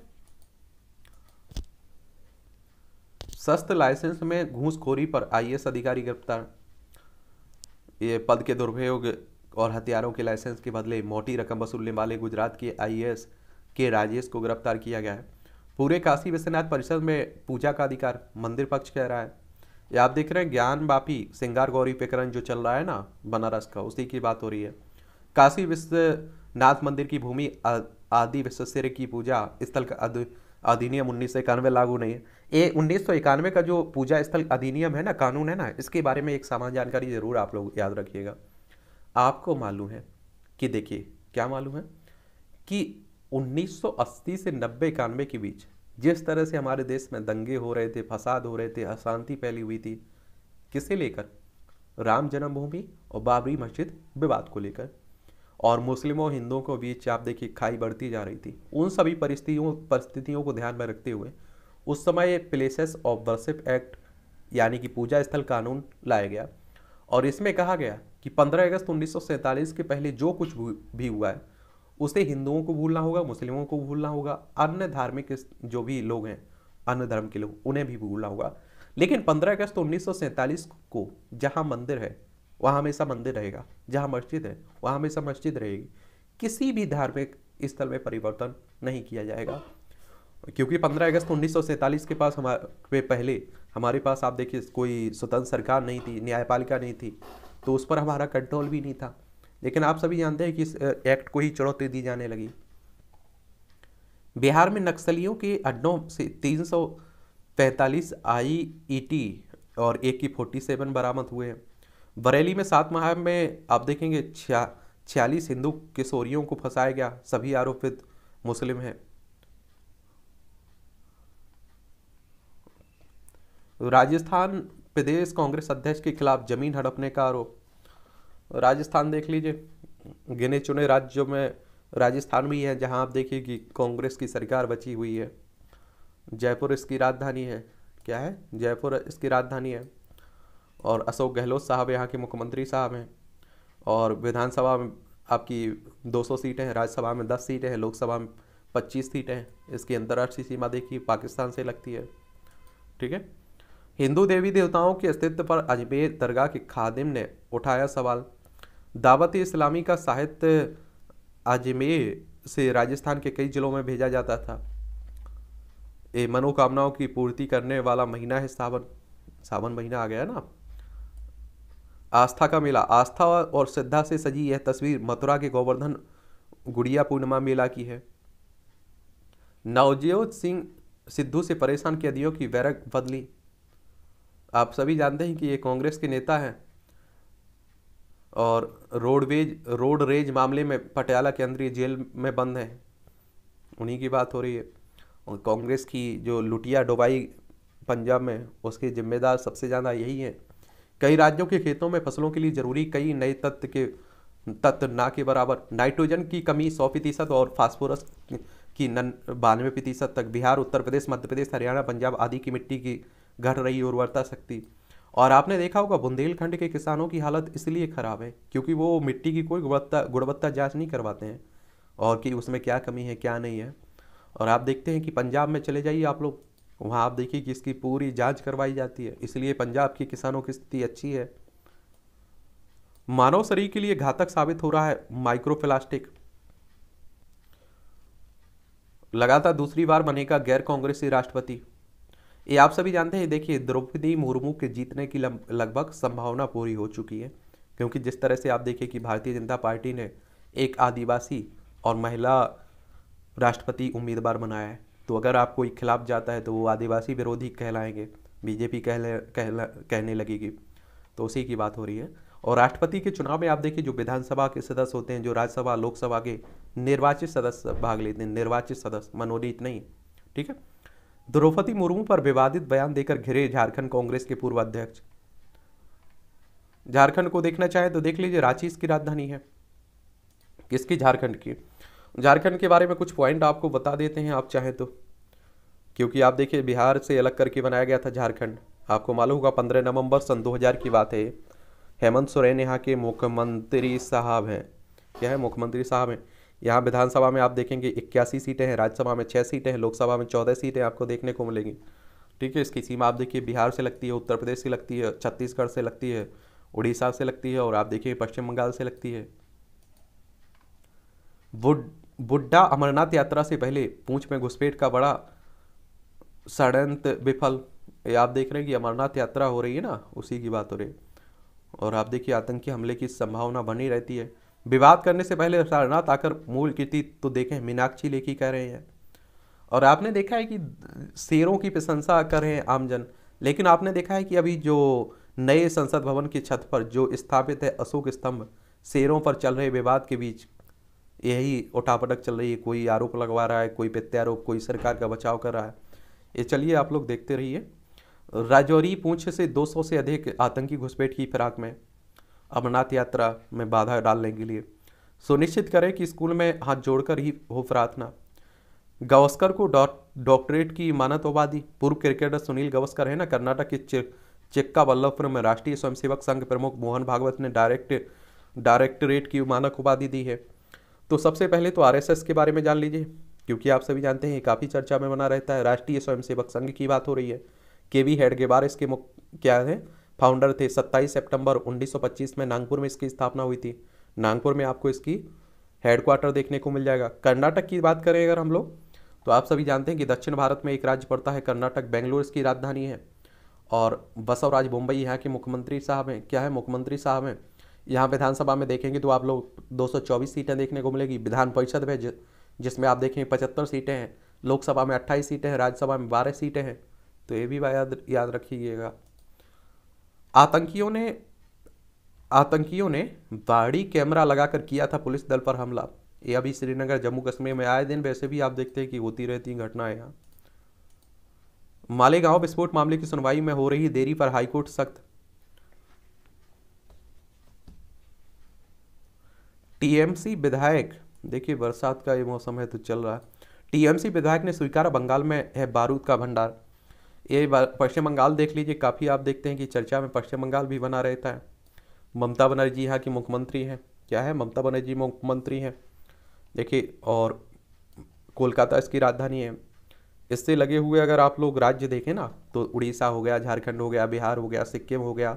सस्त लाइसेंस में घूसखोरी पर आईएएस अधिकारी गिरफ्तार ये पद के दुरुपयोग और हथियारों के लाइसेंस के बदले मोटी रकम वसूलने वाले गुजरात के आईएएस के राजेश को गिरफ्तार किया गया है पूरे काशी विश्वनाथ परिषद में पूजा का अधिकार मंदिर पक्ष कह रहा है या आप देख रहे हैं ज्ञान बापी सिंगार गौरी प्रकरण जो चल रहा है ना बनारस का उसी की बात हो रही है काशी विश्वनाथ मंदिर की भूमि आदि विश्वसर की पूजा स्थल का अधिनियम उन्नीस लागू नहीं है ये उन्नीस का जो पूजा स्थल अधिनियम है ना कानून है ना इसके बारे में एक सामान्य जानकारी ज़रूर आप लोग याद रखिएगा आपको मालूम है कि देखिए क्या मालूम है कि 1980 से नब्बे इक्यानवे के बीच जिस तरह से हमारे देश में दंगे हो रहे थे फसाद हो रहे थे अशांति फैली हुई थी किसे लेकर राम जन्मभूमि और बाबरी मस्जिद विवाद को लेकर और मुस्लिमों हिंदुओं को बीच आप देखिए खाई बढ़ती जा रही थी उन सभी परिस्थितियों परिस्थितियों को ध्यान में रखते हुए उस समय प्लेसेस ऑफ वर्शिप एक्ट यानी कि पूजा स्थल कानून लाया गया और इसमें कहा गया कि 15 अगस्त उन्नीस के पहले जो कुछ भी हुआ है उसे हिंदुओं को भूलना होगा मुस्लिमों को भूलना होगा अन्य धार्मिक जो भी लोग हैं अन्य धर्म के लोग उन्हें भी भूलना होगा लेकिन 15 अगस्त उन्नीस को जहाँ मंदिर है वहाँ हमेशा मंदिर रहेगा जहाँ मस्जिद है वहाँ हमेशा मस्जिद रहेगी किसी भी धार्मिक स्थल में परिवर्तन नहीं किया जाएगा क्योंकि 15 अगस्त उन्नीस के पास हमारे पहले हमारे पास आप देखिए कोई स्वतंत्र सरकार नहीं थी न्यायपालिका नहीं थी तो उस पर हमारा कंट्रोल भी नहीं था लेकिन आप सभी जानते हैं कि इस एक्ट को ही चुनौती दी जाने लगी बिहार में नक्सलियों के अड्डों से तीन सौ पैंतालीस आई ई टी और ए की फोर्टी सेवन बरामद हुए हैं बरेली में सात माह में आप देखेंगे छिया छियालीस हिंदू किशोरियों को फंसाया गया सभी आरोपित मुस्लिम हैं राजस्थान प्रदेश कांग्रेस अध्यक्ष के खिलाफ जमीन हड़पने का आरोप राजस्थान देख लीजिए गिने चुने राज्यों में राजस्थान भी है जहां आप देखिए कि कांग्रेस की सरकार बची हुई है जयपुर इसकी राजधानी है क्या है जयपुर इसकी राजधानी है और अशोक गहलोत साहब यहाँ के मुख्यमंत्री साहब हैं और विधानसभा में आपकी 200 सीटें हैं राज्यसभा में 10 सीटें हैं लोकसभा में 25 सीटें हैं इसकी अंतर्राष्ट्रीय सीमा देखिए पाकिस्तान से लगती है ठीक है हिंदू देवी देवताओं के अस्तित्व पर अजमेर दरगाह के खादिम ने उठाया सवाल दावत इस्लामी का साहित्य अजमेर से राजस्थान के कई ज़िलों में भेजा जाता था ये मनोकामनाओं की पूर्ति करने वाला महीना है सावन सावन महीना आ गया ना आस्था का मेला आस्था और श्रद्धा से सजी यह तस्वीर मथुरा के गोवर्धन गुड़िया पूर्णिमा मेला की है नवजोत सिंह सिद्धू से परेशान कैदियों की वैरक बदली आप सभी जानते हैं कि ये कांग्रेस के नेता हैं और रोडवेज रोड रेज मामले में पटियाला केंद्रीय जेल में बंद हैं उन्हीं की बात हो रही है और कांग्रेस की जो लुटिया डोबाई पंजाब में उसके जिम्मेदार सबसे ज़्यादा यही हैं कई राज्यों के खेतों में फसलों के लिए ज़रूरी कई नए तत्व के तत्व ना के बराबर नाइट्रोजन की कमी सौ प्रतिशत और फास्फोरस की नन बानवे प्रतिशत तक बिहार उत्तर प्रदेश मध्य प्रदेश हरियाणा पंजाब आदि की मिट्टी की घट रही उर्वरता शक्ति और आपने देखा होगा बुंदेलखंड के किसानों की हालत इसलिए ख़राब है क्योंकि वो मिट्टी की कोई गुणवत्ता गुणवत्ता जांच नहीं करवाते हैं और कि उसमें क्या कमी है क्या नहीं है और आप देखते हैं कि पंजाब में चले जाइए आप लोग वहाँ आप देखिए कि इसकी पूरी जांच करवाई जाती है इसलिए पंजाब के किसानों की स्थिति अच्छी है मानव शरीर के लिए घातक साबित हो रहा है माइक्रोप्लास्टिक लगातार दूसरी बार बनेगा गैर कांग्रेसी राष्ट्रपति ये आप सभी जानते हैं देखिए द्रौपदी मुर्मू के जीतने की लगभग संभावना पूरी हो चुकी है क्योंकि जिस तरह से आप देखिए कि भारतीय जनता पार्टी ने एक आदिवासी और महिला राष्ट्रपति उम्मीदवार बनाया है तो अगर आप कोई खिलाफ जाता है तो वो आदिवासी विरोधी कहलाएंगे बीजेपी कहले कहला कहने लगेगी तो उसी की बात हो रही है और राष्ट्रपति के चुनाव में आप देखिए जो विधानसभा के सदस्य होते हैं जो राज्यसभा लोकसभा के निर्वाचित सदस्य भाग लेते हैं निर्वाचित सदस्य मनोनीत नहीं ठीक है द्रौपदी मुर्मू पर विवादित बयान देकर घिरे झारखंड कांग्रेस के पूर्व अध्यक्ष झारखंड को देखना चाहे तो देख लीजिए रांची इसकी राजधानी है किसकी झारखंड की झारखंड के बारे में कुछ पॉइंट आपको बता देते हैं आप चाहें तो क्योंकि आप देखिए बिहार से अलग करके बनाया गया था झारखंड आपको मालूम होगा पंद्रह नवंबर सन 2000 की बात है हेमंत सोरेन यहाँ के मुख्यमंत्री साहब हैं क्या है मुख्यमंत्री साहब हैं यहाँ विधानसभा में आप देखेंगे इक्यासी सीटें हैं राज्यसभा में छः सीटें हैं लोकसभा में चौदह सीटें आपको देखने को मिलेंगी ठीक है इसकी सीमा आप देखिए बिहार से लगती है उत्तर प्रदेश से लगती है छत्तीसगढ़ से लगती है उड़ीसा से लगती है और आप देखिए पश्चिम बंगाल से लगती है बुड्ढा अमरनाथ यात्रा से पहले पूंछ में घुसपैठ का बड़ा षडयंत्र विफल ये आप देख रहे हैं कि अमरनाथ यात्रा हो रही है ना उसी की बात हो रही है और आप देखिए आतंकी हमले की संभावना बनी रहती है विवाद करने से पहले सारनाथ आकर मूल कृति तो देखें मीनाक्षी लेखी कह रहे हैं और आपने देखा है कि शेरों की प्रशंसा कर रहे हैं आमजन लेकिन आपने देखा है कि अभी जो नए संसद भवन की छत पर जो स्थापित है अशोक स्तंभ शेरों पर चल रहे विवाद के बीच यही उठापटक चल रही है कोई आरोप लगवा रहा है कोई प्रत्यारोप कोई सरकार का बचाव कर रहा है ये चलिए आप लोग देखते रहिए राजौरी पूंछ से 200 से अधिक आतंकी घुसपैठ की फिराक में अमरनाथ यात्रा में बाधा डालने के लिए सुनिश्चित करें कि स्कूल में हाथ जोड़कर ही हो प्रार्थना गावस्कर को डॉक्टरेट की मानतोवादी पूर्व क्रिकेटर सुनील गावस्कर है ना कर्नाटक के चिक्का वल्लभपुर में राष्ट्रीय स्वयंसेवक संघ प्रमुख मोहन भागवत ने डायरेक्ट डायरेक्टरेट की मानक उपाधि दी है तो सबसे पहले तो आरएसएस के बारे में जान लीजिए क्योंकि आप सभी जानते हैं काफ़ी चर्चा में बना रहता है राष्ट्रीय स्वयंसेवक संघ की बात हो रही है के वी हेडगेवार इसके मुख्य क्या है फाउंडर थे 27 सितंबर 1925 में नागपुर में इसकी स्थापना हुई थी नागपुर में आपको इसकी हेडक्वार्टर देखने को मिल जाएगा कर्नाटक की बात करें अगर हम लोग तो आप सभी जानते हैं कि दक्षिण भारत में एक राज्य पड़ता है कर्नाटक बेंगलोर इसकी राजधानी है और बसवराज मुंबई यहाँ के मुख्यमंत्री साहब हैं क्या है मुख्यमंत्री साहब हैं यहाँ विधानसभा में देखेंगे तो आप लोग दो सीटें देखने को मिलेगी विधान परिषद में जिसमें आप देखेंगे पचहत्तर सीटें हैं लोकसभा में अट्ठाईस सीटें हैं राज्यसभा में बारह सीटें हैं तो ये भी याद याद रखिएगा आतंकियों ने आतंकियों ने बाड़ी कैमरा लगाकर किया था पुलिस दल पर हमला ये अभी श्रीनगर जम्मू कश्मीर में आए दिन वैसे भी आप देखते हैं कि होती रहती घटनाएं यहाँ मालेगांव विस्फोट मामले की सुनवाई में हो रही देरी पर हाईकोर्ट सख्त टीएमसी विधायक देखिए बरसात का ये मौसम है तो चल रहा है टीएमसी विधायक ने स्वीकारा बंगाल में है बारूद का भंडार ये पश्चिम बंगाल देख लीजिए काफ़ी आप देखते हैं कि चर्चा में पश्चिम बंगाल भी बना रहता है ममता बनर्जी यहाँ की मुख्यमंत्री हैं क्या है ममता बनर्जी मुख्यमंत्री हैं देखिए और कोलकाता इसकी राजधानी है इससे लगे हुए अगर आप लोग राज्य देखें ना तो उड़ीसा हो गया झारखंड हो गया बिहार हो गया सिक्किम हो गया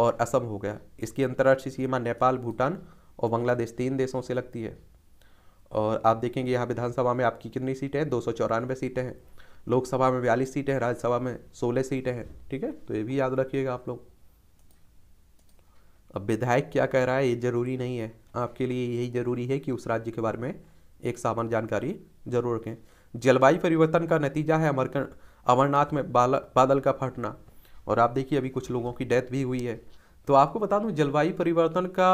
और असम हो गया इसकी अंतर्राष्ट्रीय सीमा नेपाल भूटान और बांग्लादेश तीन देशों से लगती है और आप देखेंगे यहाँ विधानसभा में आपकी कितनी सीटें हैं दो सौ चौरानवे सीटें हैं लोकसभा में बयालीस सीटें हैं राज्यसभा में सोलह सीटें हैं ठीक है तो ये भी याद रखिएगा आप लोग अब विधायक क्या कह रहा है ये जरूरी नहीं है आपके लिए यही जरूरी है कि उस राज्य के बारे में एक सामान्य जानकारी जरूर रखें जलवायु परिवर्तन का नतीजा है अमरक अमरनाथ में बादल का फटना और आप देखिए अभी कुछ लोगों की डेथ भी हुई है तो आपको बता दूं जलवायु परिवर्तन का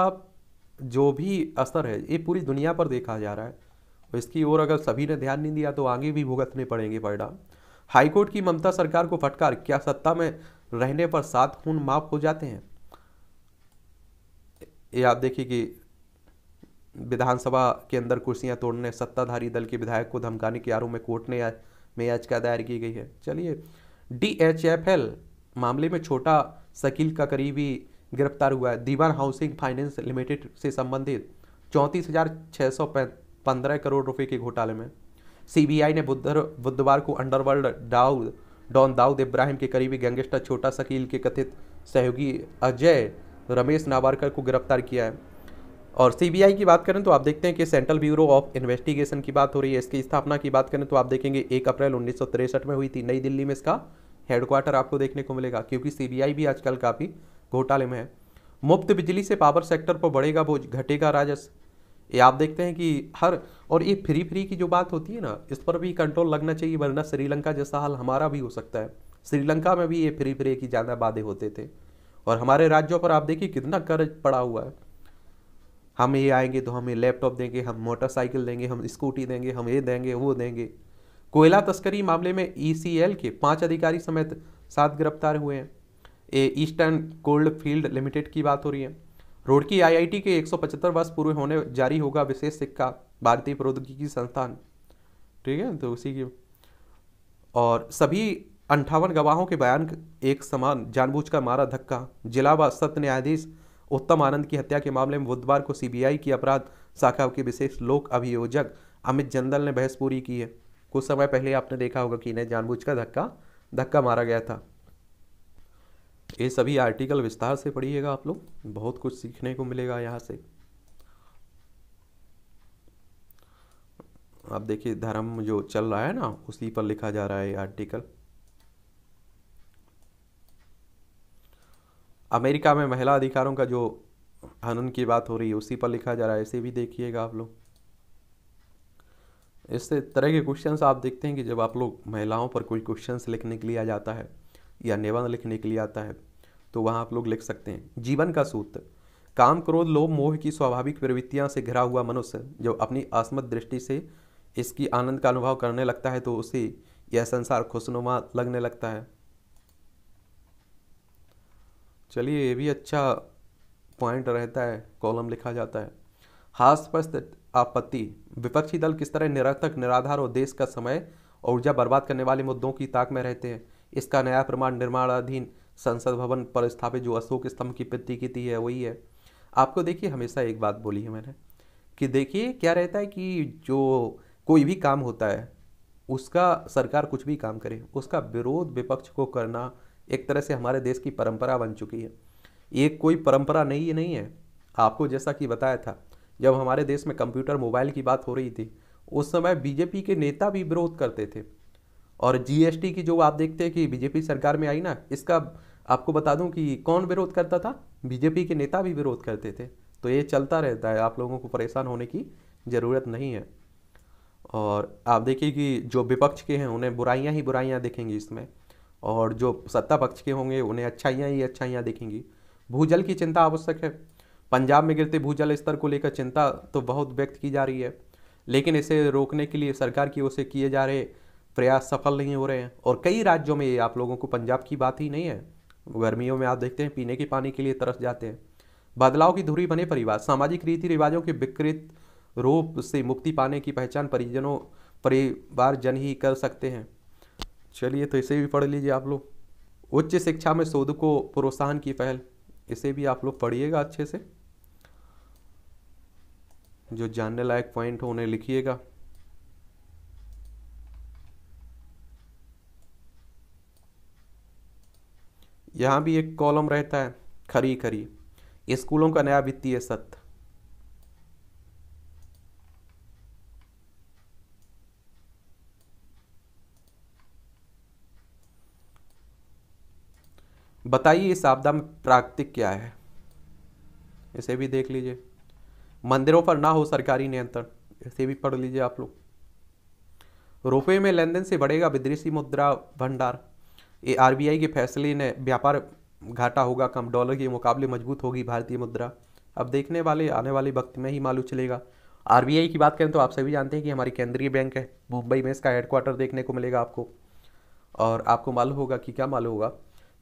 जो भी असर है ये पूरी दुनिया पर देखा जा रहा है और इसकी ओर अगर सभी ने ध्यान नहीं दिया तो आगे भी भुगतने पड़ेंगे परिणाम हाईकोर्ट की ममता सरकार को फटकार क्या सत्ता में रहने पर सात खून माफ हो जाते हैं ये आप देखिए कि विधानसभा के अंदर कुर्सियां तोड़ने सत्ताधारी दल के विधायक को धमकाने के आरोप में कोर्ट ने में याचिका दायर की गई है चलिए डीएचएफएल मामले में छोटा शकील का करीबी गिरफ्तार हुआ है दीवान हाउसिंग फाइनेंस लिमिटेड से संबंधित चौंतीस हजार छः सौ पंद्रह करोड़ रुपए के घोटाले में सीबीआई ने बुधवार को अंडरवर्ल्ड दाऊद डॉन दाऊद इब्राहिम के करीबी गैंगस्टर छोटा शकील के कथित सहयोगी अजय रमेश नावारकर को गिरफ्तार किया है और सीबीआई की बात करें तो आप देखते हैं कि सेंट्रल ब्यूरो ऑफ इन्वेस्टिगेशन की बात हो रही है इसकी स्थापना की बात करें तो आप देखेंगे एक अप्रैल उन्नीस में हुई थी नई दिल्ली में इसका हेडक्वार्टर आपको देखने को मिलेगा क्योंकि सीबीआई भी आजकल काफ़ी घोटाले में है मुफ्त बिजली से पावर सेक्टर पर बढ़ेगा बोझ घटेगा राजस्व ये आप देखते हैं कि हर और ये फ्री फ्री की जो बात होती है ना इस पर भी कंट्रोल लगना चाहिए वरना श्रीलंका जैसा हाल हमारा भी हो सकता है श्रीलंका में भी ये फ्री फ्री की ज़्यादा वादे होते थे और हमारे राज्यों पर आप देखिए कितना कर्ज पड़ा हुआ है हम ये आएंगे तो हमें लैपटॉप देंगे हम मोटरसाइकिल देंगे हम स्कूटी देंगे हम ये देंगे वो देंगे कोयला तस्करी मामले में ई e के पाँच अधिकारी समेत सात गिरफ्तार हुए हैं ईस्टर्न कोल्ड फील्ड लिमिटेड की बात हो रही है रोड़की आईआईटी के 175 वर्ष पूरे होने जारी होगा विशेष सिक्का भारतीय प्रौद्योगिकी संस्थान ठीक है तो उसी की और सभी अंठावन गवाहों के बयान एक समान जानबूझ का मारा धक्का जिला व सत्य न्यायाधीश उत्तम आनंद की हत्या के मामले में बुधवार को सीबीआई की अपराध शाखा के विशेष लोक अभियोजक अमित जंदल ने बहस पूरी की है कुछ समय पहले आपने देखा होगा कि इन्हें जानबूझ का धक्का धक्का मारा गया था ये सभी आर्टिकल विस्तार से पढ़िएगा आप लोग बहुत कुछ सीखने को मिलेगा यहाँ से आप देखिए धर्म जो चल रहा है ना उसी पर लिखा जा रहा है आर्टिकल अमेरिका में महिला अधिकारों का जो हनन की बात हो रही है उसी पर लिखा जा रहा है इसे भी देखिएगा आप लोग इस तरह के क्वेश्चंस आप देखते हैं कि जब आप लोग महिलाओं पर कोई क्वेश्चंस लिखने के लिए आ जाता है या निबंध लिखने के लिए आता है तो वहाँ आप लोग लिख सकते हैं जीवन का सूत्र काम क्रोध लोभ मोह की स्वाभाविक प्रवृत्तियाँ से घिरा हुआ मनुष्य जब अपनी आसमत दृष्टि से इसकी आनंद का अनुभव करने लगता है तो उसे यह संसार खुशनुमा लगने लगता है चलिए ये भी अच्छा पॉइंट रहता है कॉलम लिखा जाता है हास्पस्त आपत्ति विपक्षी दल किस तरह निरर्थक निराधार और देश का समय और ऊर्जा बर्बाद करने वाले मुद्दों की ताक में रहते हैं इसका नया प्रमाण निर्माणाधीन संसद भवन पर स्थापित जो अशोक स्तंभ की की थी है वही है आपको देखिए हमेशा एक बात बोली है मैंने कि देखिए क्या रहता है कि जो कोई भी काम होता है उसका सरकार कुछ भी काम करे उसका विरोध विपक्ष को करना एक तरह से हमारे देश की परंपरा बन चुकी है ये कोई परंपरा नहीं है नहीं है आपको जैसा कि बताया था जब हमारे देश में कंप्यूटर मोबाइल की बात हो रही थी उस समय बीजेपी के नेता भी विरोध करते थे और जीएसटी की जो आप देखते हैं कि बीजेपी सरकार में आई ना इसका आपको बता दूं कि कौन विरोध करता था बीजेपी के नेता भी विरोध करते थे तो ये चलता रहता है आप लोगों को परेशान होने की ज़रूरत नहीं है और आप देखिए कि जो विपक्ष के हैं उन्हें बुराइयाँ ही बुराइयाँ देखेंगी इसमें और जो सत्ता पक्ष के होंगे उन्हें अच्छाइयाँ ही अच्छाइयाँ देखेंगी भूजल की चिंता आवश्यक है पंजाब में गिरते भूजल स्तर को लेकर चिंता तो बहुत व्यक्त की जा रही है लेकिन इसे रोकने के लिए सरकार की ओर से किए जा रहे प्रयास सफल नहीं हो रहे हैं और कई राज्यों में ये आप लोगों को पंजाब की बात ही नहीं है गर्मियों में आप देखते हैं पीने के पानी के लिए तरस जाते हैं बदलाव की धुरी बने परिवार सामाजिक रीति रिवाजों के विकृत रूप से मुक्ति पाने की पहचान परिजनों परिवार जन ही कर सकते हैं चलिए तो इसे भी पढ़ लीजिए आप लोग उच्च शिक्षा में शोध को प्रोत्साहन की पहल इसे भी आप लोग पढ़िएगा अच्छे से जो जानने लायक पॉइंट हो उन्हें लिखिएगा यहाँ भी एक कॉलम रहता है खरी खरी स्कूलों का नया वित्तीय सत्र बताइए इस आपदा में प्राकृतिक क्या है इसे भी देख लीजिए मंदिरों पर ना हो सरकारी नियंत्रण इसे भी पढ़ लीजिए आप लोग रुपये में लेन देन से बढ़ेगा विदेशी मुद्रा भंडार ये आर के फैसले ने व्यापार घाटा होगा कम डॉलर के मुकाबले मजबूत होगी भारतीय मुद्रा अब देखने वाले आने वाले वक्त में ही मालूम चलेगा आर की बात करें तो आप सभी जानते हैं कि हमारी केंद्रीय बैंक है मुंबई में इसका हेडक्वार्टर देखने को मिलेगा आपको और आपको मालूम होगा कि क्या मालूम होगा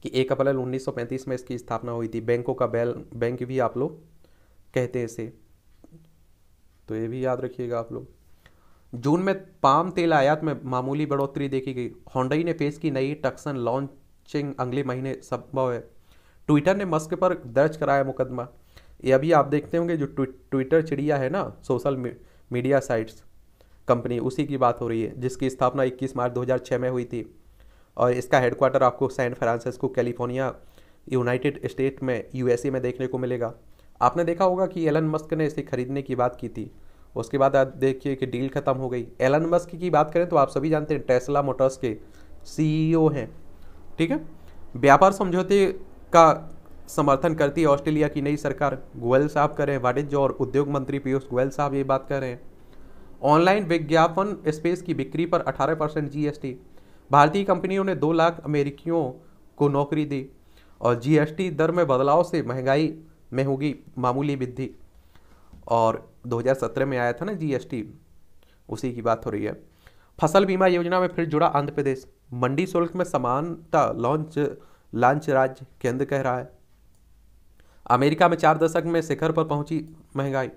कि एक अप्रैल 1935 में इसकी स्थापना हुई थी बैंकों का बैल बैंक भी आप लोग कहते हैं इसे तो ये भी याद रखिएगा आप लोग जून में पाम तेल आयात में मामूली बढ़ोतरी देखी गई होंडई ने पेश की नई टक्सन लॉन्चिंग अगले महीने संभव है ट्विटर ने मस्क पर दर्ज कराया मुकदमा ये अभी आप देखते होंगे जो ट्विटर चिड़िया है ना सोशल मीडिया साइट्स कंपनी उसी की बात हो रही है जिसकी स्थापना 21 मार्च 2006 में हुई थी और इसका हेडक्वार्टर आपको San Francisco California United State में यूएसए में देखने को मिलेगा आपने देखा होगा कि एलन मस्क ने इसे खरीदने की बात की थी उसके बाद आप देखिए कि डील ख़त्म हो गई एलन मस्क की बात करें तो आप सभी जानते हैं टेस्ला मोटर्स के सीईओ e हैं ठीक है व्यापार समझौते का समर्थन करती है ऑस्ट्रेलिया की नई सरकार गोयल साहब कर रहे हैं वाणिज्य और उद्योग मंत्री पीयूष गोयल साहब ये बात कर रहे हैं ऑनलाइन विज्ञापन स्पेस की बिक्री पर 18 परसेंट जी भारतीय कंपनियों ने दो लाख अमेरिकियों को नौकरी दी और जीएसटी दर में बदलाव से महंगाई में होगी मामूली वृद्धि और 2017 में आया था ना जीएसटी उसी की बात हो रही है फसल बीमा योजना में फिर जुड़ा आंध्र प्रदेश मंडी शुल्क में समानता लॉन्च लॉन्च राज्य केंद्र कह रहा है अमेरिका में चार दशक में शिखर पर पहुंची महंगाई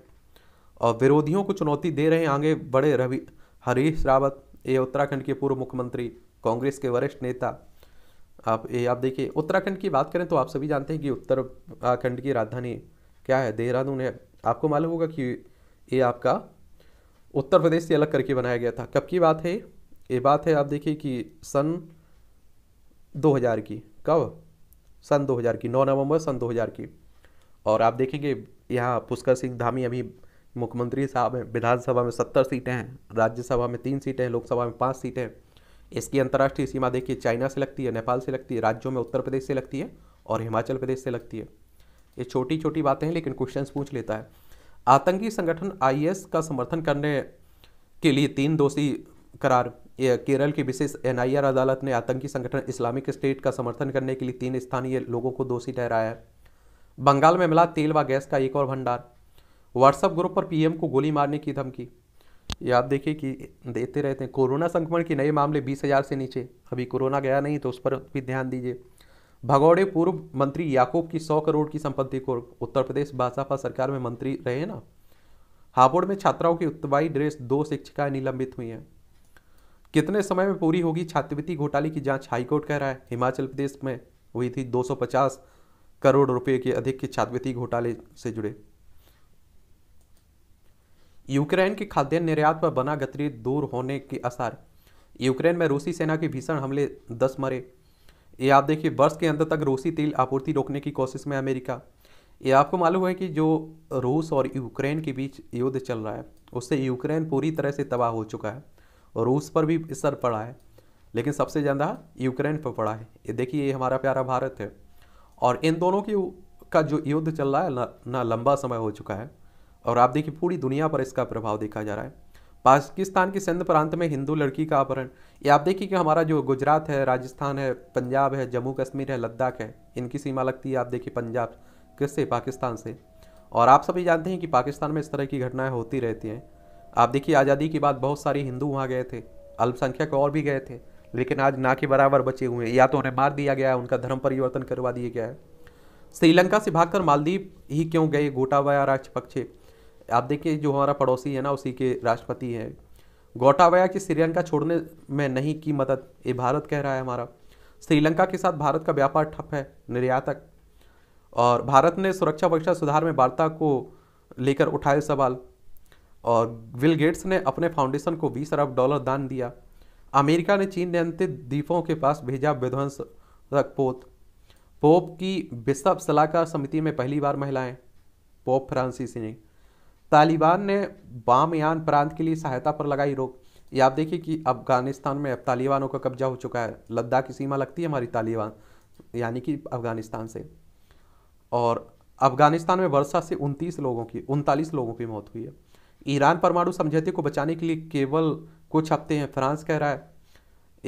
और विरोधियों को चुनौती दे रहे आगे बड़े रवि हरीश रावत ये उत्तराखंड के पूर्व मुख्यमंत्री कांग्रेस के वरिष्ठ नेता आप ये आप देखिए उत्तराखंड की बात करें तो आप सभी जानते हैं कि उत्तराखंड की राजधानी क्या है देहरादून है आपको मालूम होगा कि ये आपका उत्तर प्रदेश से अलग करके बनाया गया था कब की बात है ये बात है आप देखिए कि सन 2000 की कब सन 2000 की 9 नवंबर सन 2000 की और आप देखेंगे यहाँ पुष्कर सिंह धामी अभी मुख्यमंत्री साहब हैं विधानसभा में सत्तर सीटें हैं राज्यसभा में तीन सीटें हैं लोकसभा में पाँच सीटें हैं इसकी अंतर्राष्ट्रीय सीमा देखिए चाइना से लगती है नेपाल से लगती है राज्यों में उत्तर प्रदेश से लगती है और हिमाचल प्रदेश से लगती है ये छोटी छोटी बातें हैं लेकिन क्वेश्चन पूछ लेता है आतंकी संगठन आईएस का समर्थन करने के लिए तीन दोषी करार केरल की विशेष एनआईआर अदालत ने आतंकी संगठन इस्लामिक स्टेट का समर्थन करने के लिए तीन स्थानीय लोगों को दोषी ठहराया है बंगाल में मिला तेल व गैस का एक और भंडार व्हाट्सएप ग्रुप पर पीएम को गोली मारने की धमकी ये आप देखिए कि देते रहते हैं कोरोना संक्रमण के नए मामले बीस हज़ार से नीचे अभी कोरोना गया नहीं तो उस पर भी ध्यान दीजिए भगौड़े पूर्व मंत्री याकूब की सौ करोड़ की संपत्ति को उत्तर प्रदेश भाजपा सरकार में मंत्री रहे ना हापुड़ में छात्राओं की उत्तवाई ड्रेस दो शिक्षिकाएं निलंबित हुई हैं कितने समय में पूरी होगी छात्रवृत्ति घोटाले की जांच हाईकोर्ट कह रहा है हिमाचल प्रदेश में हुई थी 250 करोड़ रुपए के अधिक के छात्रवृत्ति घोटाले से जुड़े यूक्रेन के खाद्यान्न निर्यात पर बना गतिरोध दूर होने के आसार यूक्रेन में रूसी सेना के भीषण हमले दस मरे ये आप देखिए वर्ष के अंत तक रूसी तेल आपूर्ति रोकने की कोशिश में अमेरिका ये आपको मालूम है कि जो रूस और यूक्रेन के बीच युद्ध चल रहा है उससे यूक्रेन पूरी तरह से तबाह हो चुका है और रूस पर भी असर पड़ा है लेकिन सबसे ज़्यादा यूक्रेन पर पड़ा है ये देखिए ये हमारा प्यारा भारत है और इन दोनों की का जो युद्ध चल रहा है ना, ना लंबा समय हो चुका है और आप देखिए पूरी दुनिया पर इसका प्रभाव देखा जा रहा है पाकिस्तान के सिंध प्रांत में हिंदू लड़की का अपहरण ये आप देखिए कि हमारा जो गुजरात है राजस्थान है पंजाब है जम्मू कश्मीर है लद्दाख है इनकी सीमा लगती है आप देखिए पंजाब किससे पाकिस्तान से और आप सभी जानते हैं कि पाकिस्तान में इस तरह की घटनाएं होती रहती हैं आप देखिए आज़ादी के बाद बहुत सारे हिंदू वहाँ गए थे अल्पसंख्यक और भी गए थे लेकिन आज ना के बराबर बचे हुए हैं या तो उन्हें मार दिया गया है उनका धर्म परिवर्तन करवा दिया गया है श्रीलंका से भागकर मालदीव ही क्यों गए गोटाबाया राजपक्षे आप देखिए जो हमारा पड़ोसी है ना उसी के राष्ट्रपति हैं गोटाबाया की श्रीलंका छोड़ने में नहीं की मदद ये भारत कह रहा है हमारा श्रीलंका के साथ भारत का व्यापार ठप है निर्यातक और भारत ने सुरक्षा परीक्षा सुधार में वार्ता को लेकर उठाए सवाल और विल गेट्स ने अपने फाउंडेशन को 20 अरब डॉलर दान दिया अमेरिका ने चीन नियंत्रित द्वीपों के पास भेजा विध्वंस पोत पोप की विश्व सलाहकार समिति में पहली बार महिलाएं पोप फ्रांसिस ने तालिबान ने बामयान प्रांत के लिए सहायता पर लगाई रोक ये आप देखिए कि अफगानिस्तान में अब तालिबानों का कब्जा हो चुका है लद्दाख की सीमा लगती है हमारी तालिबान यानी कि अफगानिस्तान से और अफगानिस्तान में वर्षा से उनतीस लोगों की उनतालीस लोगों की मौत हुई है ईरान परमाणु समझौते को बचाने के लिए केवल कुछ हफ्ते हैं फ्रांस कह रहा है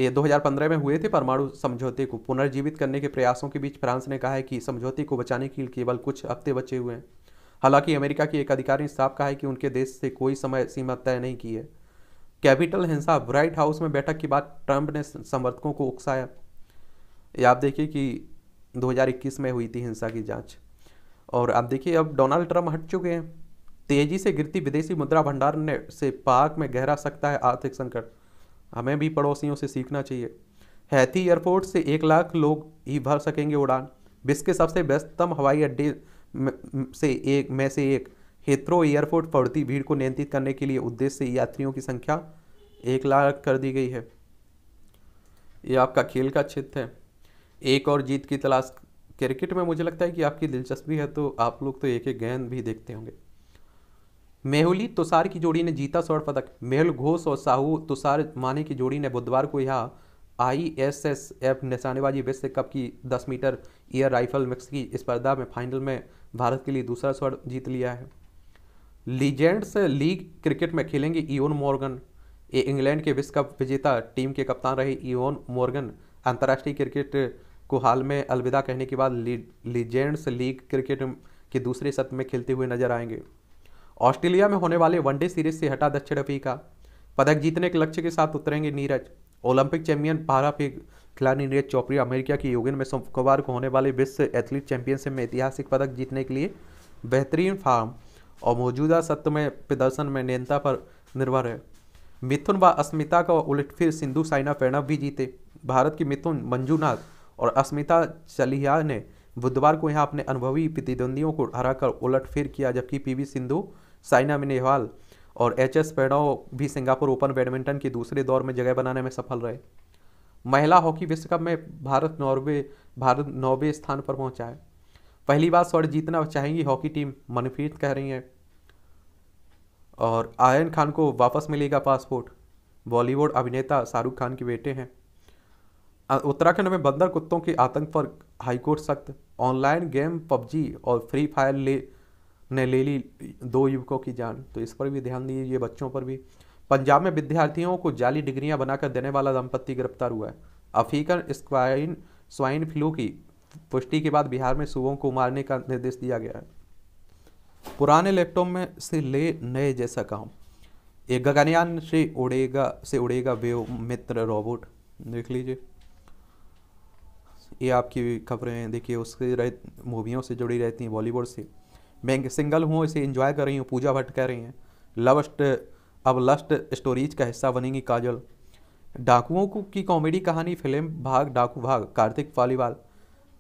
ये 2015 में हुए थे परमाणु समझौते को पुनर्जीवित करने के प्रयासों के बीच फ्रांस ने कहा है कि समझौते को बचाने के लिए केवल कुछ हफ्ते बचे हुए हैं हालांकि अमेरिका के एक अधिकारी ने साफ कहा है कि उनके देश से कोई समय सीमा तय नहीं की है कैपिटल हिंसा ब्राइट हाउस में बैठक के बाद ट्रंप ने समर्थकों को उकसाया आप देखिए कि 2021 में हुई थी हिंसा की जांच और आप देखिए अब डोनाल्ड ट्रंप हट चुके हैं तेजी से गिरती विदेशी मुद्रा भंडार ने से पाक में गहरा सकता है आर्थिक संकट हमें भी पड़ोसियों से सीखना चाहिए हैथी एयरपोर्ट से एक लाख लोग ही भर सकेंगे उड़ान विश्व के सबसे व्यस्तम हवाई अड्डे से एक में से एक हेथ्रो एयरपोर्ट पड़ती भीड़ को नियंत्रित करने के लिए उद्देश्य से यात्रियों की संख्या एक लाख कर दी गई है ये आपका खेल का क्षेत्र है एक और जीत की तलाश क्रिकेट में मुझे लगता है कि आपकी दिलचस्पी है तो आप लोग तो एक एक गेंद भी देखते होंगे मेहुली तुषार की जोड़ी ने जीता स्वर्ण पदक मेहुल घोष और साहू तुषार माने की जोड़ी ने बुधवार को यहाँ आई एस एस एफ निशानेबाजी विश्व कप की 10 मीटर एयर राइफल मिक्स की स्पर्धा में फाइनल में भारत के लिए दूसरा स्वर्ण जीत लिया है लीजेंड्स लीग क्रिकेट में खेलेंगे ईओन मॉर्गन ये इंग्लैंड के विश्व कप विजेता टीम के कप्तान रहे ईओन मॉर्गन अंतर्राष्ट्रीय क्रिकेट को हाल में अलविदा कहने के बाद लीजेंड्स लीग क्रिकेट के दूसरे सत्र में खेलते हुए नजर आएंगे ऑस्ट्रेलिया में होने वाले वनडे सीरीज से हटा दक्षिण अफ्रीका पदक जीतने के लक्ष्य के साथ उतरेंगे नीरज ओलंपिक चैंपियन पारा खिलाड़ी नीरज चौपड़ी अमेरिका की योगिन में शुक्रवार को होने वाले विश्व एथलीट चैंपियनशिप में ऐतिहासिक पदक जीतने के लिए बेहतरीन फार्म और मौजूदा सत्र में प्रदर्शन में नियंत्रता पर निर्भर है मिथुन व अस्मिता का उलट फिर सिंधु साइना प्रणव भी जीते भारत की मिथुन मंजूनाथ और अस्मिता चलिया ने बुधवार को यहाँ अपने अनुभवी प्रतिद्वंदियों को हराकर फिर किया जबकि पीवी सिंधु साइना नेहवाल और एच एस प्रणव भी सिंगापुर ओपन बैडमिंटन के दूसरे दौर में जगह बनाने में सफल रहे महिला हॉकी विश्व कप में भारत नॉर्वे भारत नौवे स्थान पर पहुंचा है पहली बार स्वर्ण जीतना चाहेंगी हॉकी टीम मनफीत कह रही है और आयन खान को वापस मिलेगा पासपोर्ट बॉलीवुड अभिनेता शाहरुख खान के बेटे हैं उत्तराखंड में बंदर कुत्तों के आतंक पर हाईकोर्ट सख्त ऑनलाइन गेम पबजी और फ्री फायर ले ने ले ली दो युवकों की जान तो इस पर भी ध्यान दीजिए बच्चों पर भी पंजाब में विद्यार्थियों को जाली डिग्रियां बनाकर देने वाला दंपत्ति गिरफ्तार हुआ है अफ्रीकन स्क्वाइन स्वाइन फ्लू की पुष्टि के बाद बिहार में सुबह को मारने का निर्देश दिया गया है पुराने लैपटॉप में से ले नए जैसा काम एक गगनयान से उड़ेगा से उड़ेगा वे मित्र रोबोट देख लीजिए ये आपकी खबरें देखिए उसके रह मूवियों से जुड़ी रहती हैं बॉलीवुड से मैं सिंगल हूँ इसे एंजॉय कर रही हूँ पूजा भट्ट कह रही हैं लवस्ट अब लस्ट स्टोरीज का हिस्सा बनेंगी काजल डाकुओं को की कॉमेडी कहानी फिल्म भाग डाकू भाग कार्तिक पालीवाल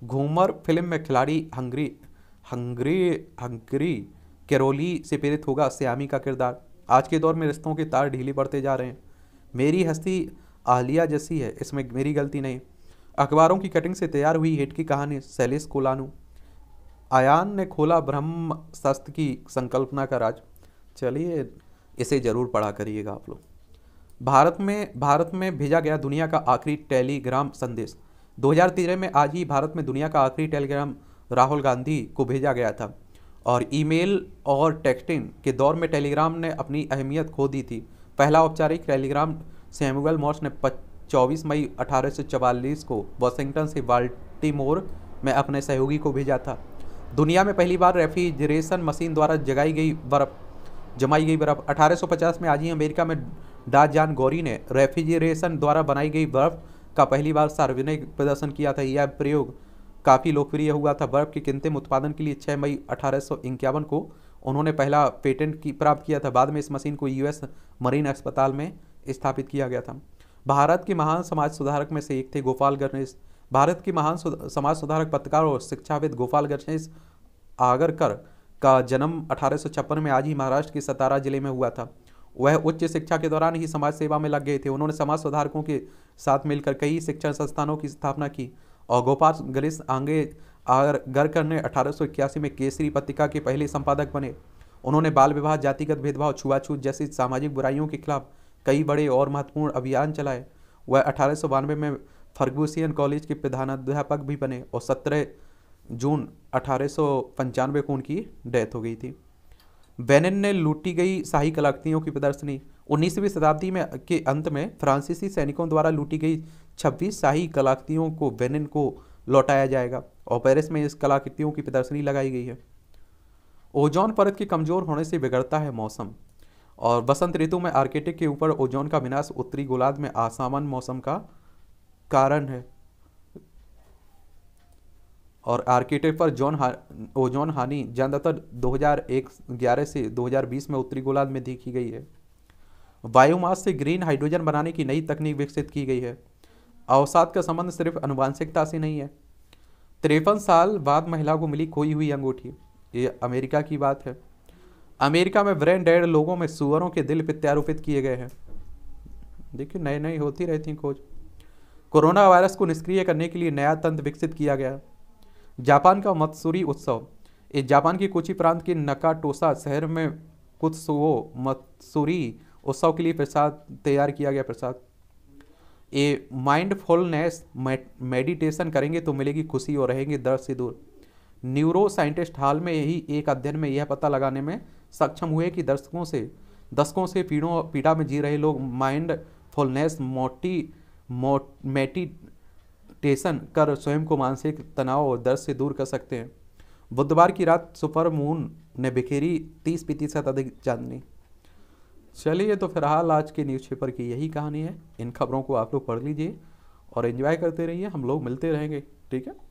घूमर फिल्म में खिलाड़ी हंगरी हंगरी हंगरी केरोली से प्रेरित होगा स्यामी का किरदार आज के दौर में रिश्तों के तार ढीले पड़ते जा रहे हैं मेरी हस्ती आहलिया जैसी है इसमें मेरी गलती नहीं अखबारों की कटिंग से तैयार हुई हिट की कहानी सैलिस कोलानू आयान ने खोला ब्रह्म शस्त्र की संकल्पना का राज चलिए इसे ज़रूर पढ़ा करिएगा आप लोग भारत में भारत में भेजा गया दुनिया का आखिरी टेलीग्राम संदेश 2013 में आज ही भारत में दुनिया का आखिरी टेलीग्राम राहुल गांधी को भेजा गया था और ईमेल और टेक्सटिंग के दौर में टेलीग्राम ने अपनी अहमियत खो दी थी पहला औपचारिक टेलीग्राम सैमुअल मॉर्स ने चौबीस मई अठारह को वॉशिंगटन से बाल्टीमोर में अपने सहयोगी को भेजा था दुनिया में पहली बार रेफ्रिजरेशन मशीन द्वारा जगाई गई बर्फ जमाई गई बर्फ 1850 में आज ही अमेरिका में डा जान गौरी ने रेफ्रिजरेशन द्वारा बनाई गई बर्फ का पहली बार सार्वजनिक प्रदर्शन किया था यह प्रयोग काफ़ी लोकप्रिय हुआ था बर्फ के किंतम उत्पादन के लिए छः मई अठारह को उन्होंने पहला पेटेंट की प्राप्त किया था बाद में इस मशीन को यूएस मरीन अस्पताल में स्थापित किया गया था भारत के महान समाज सुधारक में से एक थे गोपाल गणेश भारत के महान समाज सुधारक पत्रकार और शिक्षाविद गोपाल गणेश आगरकर का जन्म अठारह में आज ही महाराष्ट्र के सतारा जिले में हुआ था वह उच्च शिक्षा के दौरान ही समाज सेवा में लग गए थे उन्होंने समाज सुधारकों के साथ मिलकर कई शिक्षण संस्थानों की स्थापना की और गोपाल गणेश आंगे गर्कर ने अठारह में केसरी पत्रिका के पहले संपादक बने उन्होंने बाल विवाह जातिगत भेदभाव छुआछूत जैसी सामाजिक बुराइयों के खिलाफ कई बड़े और महत्वपूर्ण अभियान चलाए वह अठारह में फर्गूसियन कॉलेज के प्रधानाध्यापक भी बने और सत्रह जून अठारह को उनकी डेथ हो गई थी बेनिन ने लूटी गई शाही कलाकृतियों की प्रदर्शनी उन्नीसवीं शताब्दी में के अंत में फ्रांसीसी सैनिकों द्वारा लूटी गई छब्बीस शाही कलाकृतियों को बेनिन को लौटाया जाएगा और पेरिस में इस कलाकृतियों की प्रदर्शनी लगाई गई है ओजोन परत के कमजोर होने से बिगड़ता है मौसम और बसंत ऋतु में आर्किटेक्ट के ऊपर ओजोन का विनाश उत्तरी गोलार्ध में असामान्य मौसम का कारण है और आर्किटेक्ट पर जॉन हा ओ जॉन हानी ज़्यादातर 2001 11 से 2020 में उत्तरी गोलार्ध में देखी गई है बायोमास से ग्रीन हाइड्रोजन बनाने की नई तकनीक विकसित की गई है अवसाद का संबंध सिर्फ अनुवांशिकता से नहीं है तिरपन साल बाद महिला को मिली खोई हुई अंगूठी ये अमेरिका की बात है अमेरिका में ब्रेन डेड लोगों में सुअरों के दिल प्रत्यारोपित किए गए हैं देखिए नई नई होती रहती खोज कोरोना वायरस को निष्क्रिय करने के लिए नया तंत्र विकसित किया गया जापान का मत्सुरी उत्सव जापान की कोची प्रांत के नकाटोसा शहर में कुत्सुओ मत्सुरी उत्सव के लिए प्रसाद तैयार किया गया प्रसाद ये माइंडफुलनेस मेडिटेशन करेंगे तो मिलेगी खुशी और रहेंगे दर्द से दूर न्यूरो साइंटिस्ट हाल में यही एक अध्ययन में यह पता लगाने में सक्षम हुए कि दर्शकों से दशकों से पीड़ों पीड़ा में जी रहे लोग माइंड फुलनेस मोटी मोट मेटी टेसन कर स्वयं को मानसिक तनाव और दर्द से दूर कर सकते हैं बुधवार की रात सुपर मून ने बिखेरी तीस प्रतिशत अधिक चांदनी चलिए तो फिलहाल आज के न्यूज़ पेपर की यही कहानी है इन खबरों को आप लोग पढ़ लीजिए और इन्जॉय करते रहिए हम लोग मिलते रहेंगे ठीक है